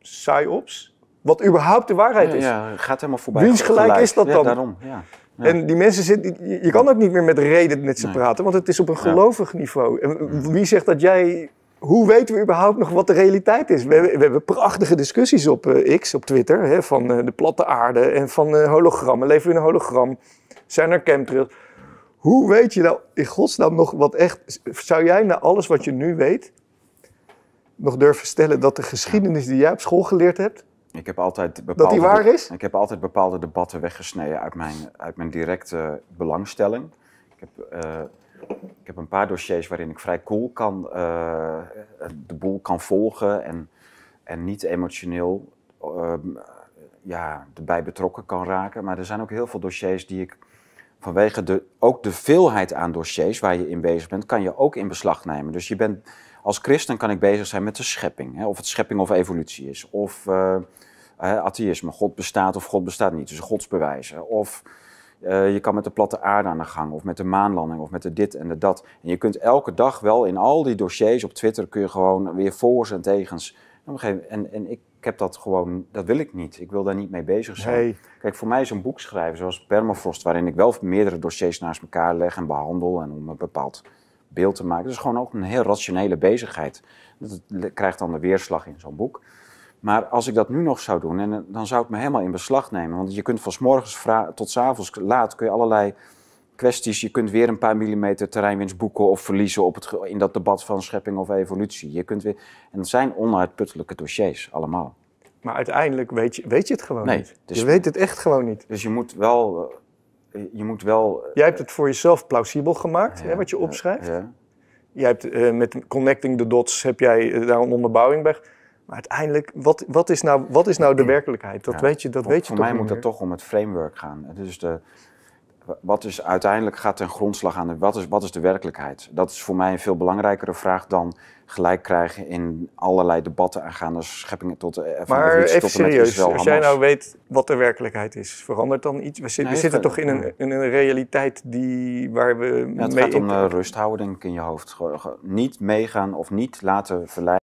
[SPEAKER 1] saai-ops, wat überhaupt de waarheid is? Ja, gaat helemaal voorbij. Wiens gelijk, gelijk is dat dan? daarom, ja. En die mensen zitten, je kan ook niet meer met reden met ze praten, want het is op een gelovig niveau. En wie zegt dat jij hoe weten we überhaupt nog wat de realiteit is? We hebben, we hebben prachtige discussies op eh, X, op Twitter, hè, van eh, de platte aarde en van eh, hologrammen. Leven we in een hologram? Zijn er chemtrails? Hoe weet je nou in godsnaam nog wat echt... Zou jij na nou alles wat je nu weet nog durven stellen dat de geschiedenis die jij op school geleerd hebt...
[SPEAKER 2] Ik heb altijd bepaalde, dat die waar is? Ik heb altijd bepaalde debatten weggesneden uit mijn, uit mijn directe belangstelling. Ik heb, eh, ik heb een paar dossiers waarin ik vrij cool kan, eh, de boel kan volgen en, en niet emotioneel ehm, ja, erbij betrokken kan raken. Maar er zijn ook heel veel dossiers die ik vanwege de, ook de veelheid aan dossiers waar je in bezig bent, kan je ook in beslag nemen. Dus je bent als christen kan ik bezig zijn met de schepping. Hè, of het schepping of evolutie is. Of eh, atheïsme, God bestaat of God bestaat niet. Dus godsbewijzen. Of eh, je kan met de platte aarde aan de gang. Of met de maanlanding. Of met de dit en de dat. En je kunt elke dag wel in al die dossiers op Twitter... kun je gewoon weer voor's en tegens. En, en ik ik heb dat gewoon, dat wil ik niet. Ik wil daar niet mee bezig zijn. Kijk, voor mij is een boek schrijven, zoals Permafrost, waarin ik wel meerdere dossiers naast elkaar leg en behandel en om een bepaald beeld te maken. Het is gewoon ook een heel rationele bezigheid. Dat krijgt dan de weerslag in zo'n boek. Maar als ik dat nu nog zou doen, en, eh, dan zou het me helemaal in beslag nemen. Want je kunt van s morgens tot s avonds laat kun je allerlei kwesties. Je kunt weer een paar millimeter terreinwinst boeken of verliezen op het, in dat debat van schepping of evolutie. Je kunt weer, en het zijn onuitputtelijke dossiers allemaal.
[SPEAKER 1] Maar uiteindelijk weet je, weet je het gewoon niet. je weet het echt gewoon niet. Dus je moet wel eh, eh, je moet wel... Eh, jij hebt het voor jezelf plausibel gemaakt, hè, wat je opschrijft. Ja, Jij hebt, eh, met Connecting the Dots heb jij daar een onderbouwing bij. Maar uiteindelijk, wat, wat, is, nou, wat is nou de werkelijkheid? Dat weet je, dat voor, weet je voor mij moet dat toch
[SPEAKER 2] om het framework gaan. Dus de, wat is uiteindelijk gaat ten grondslag aan de, wat is, wat is de werkelijkheid? Dat is voor mij een veel belangrijkere vraag dan gelijk krijgen in allerlei debatten aangaande scheppingen tot eh, de Maar de even serieus, als jij nou
[SPEAKER 1] weet wat de werkelijkheid is, verandert dan iets? We, zitten toch in een, in een realiteit die, waar we
[SPEAKER 2] ja, het mee... Het gaat om uh, rusthouding in je hoofd. Niet meegaan of niet laten verleiden.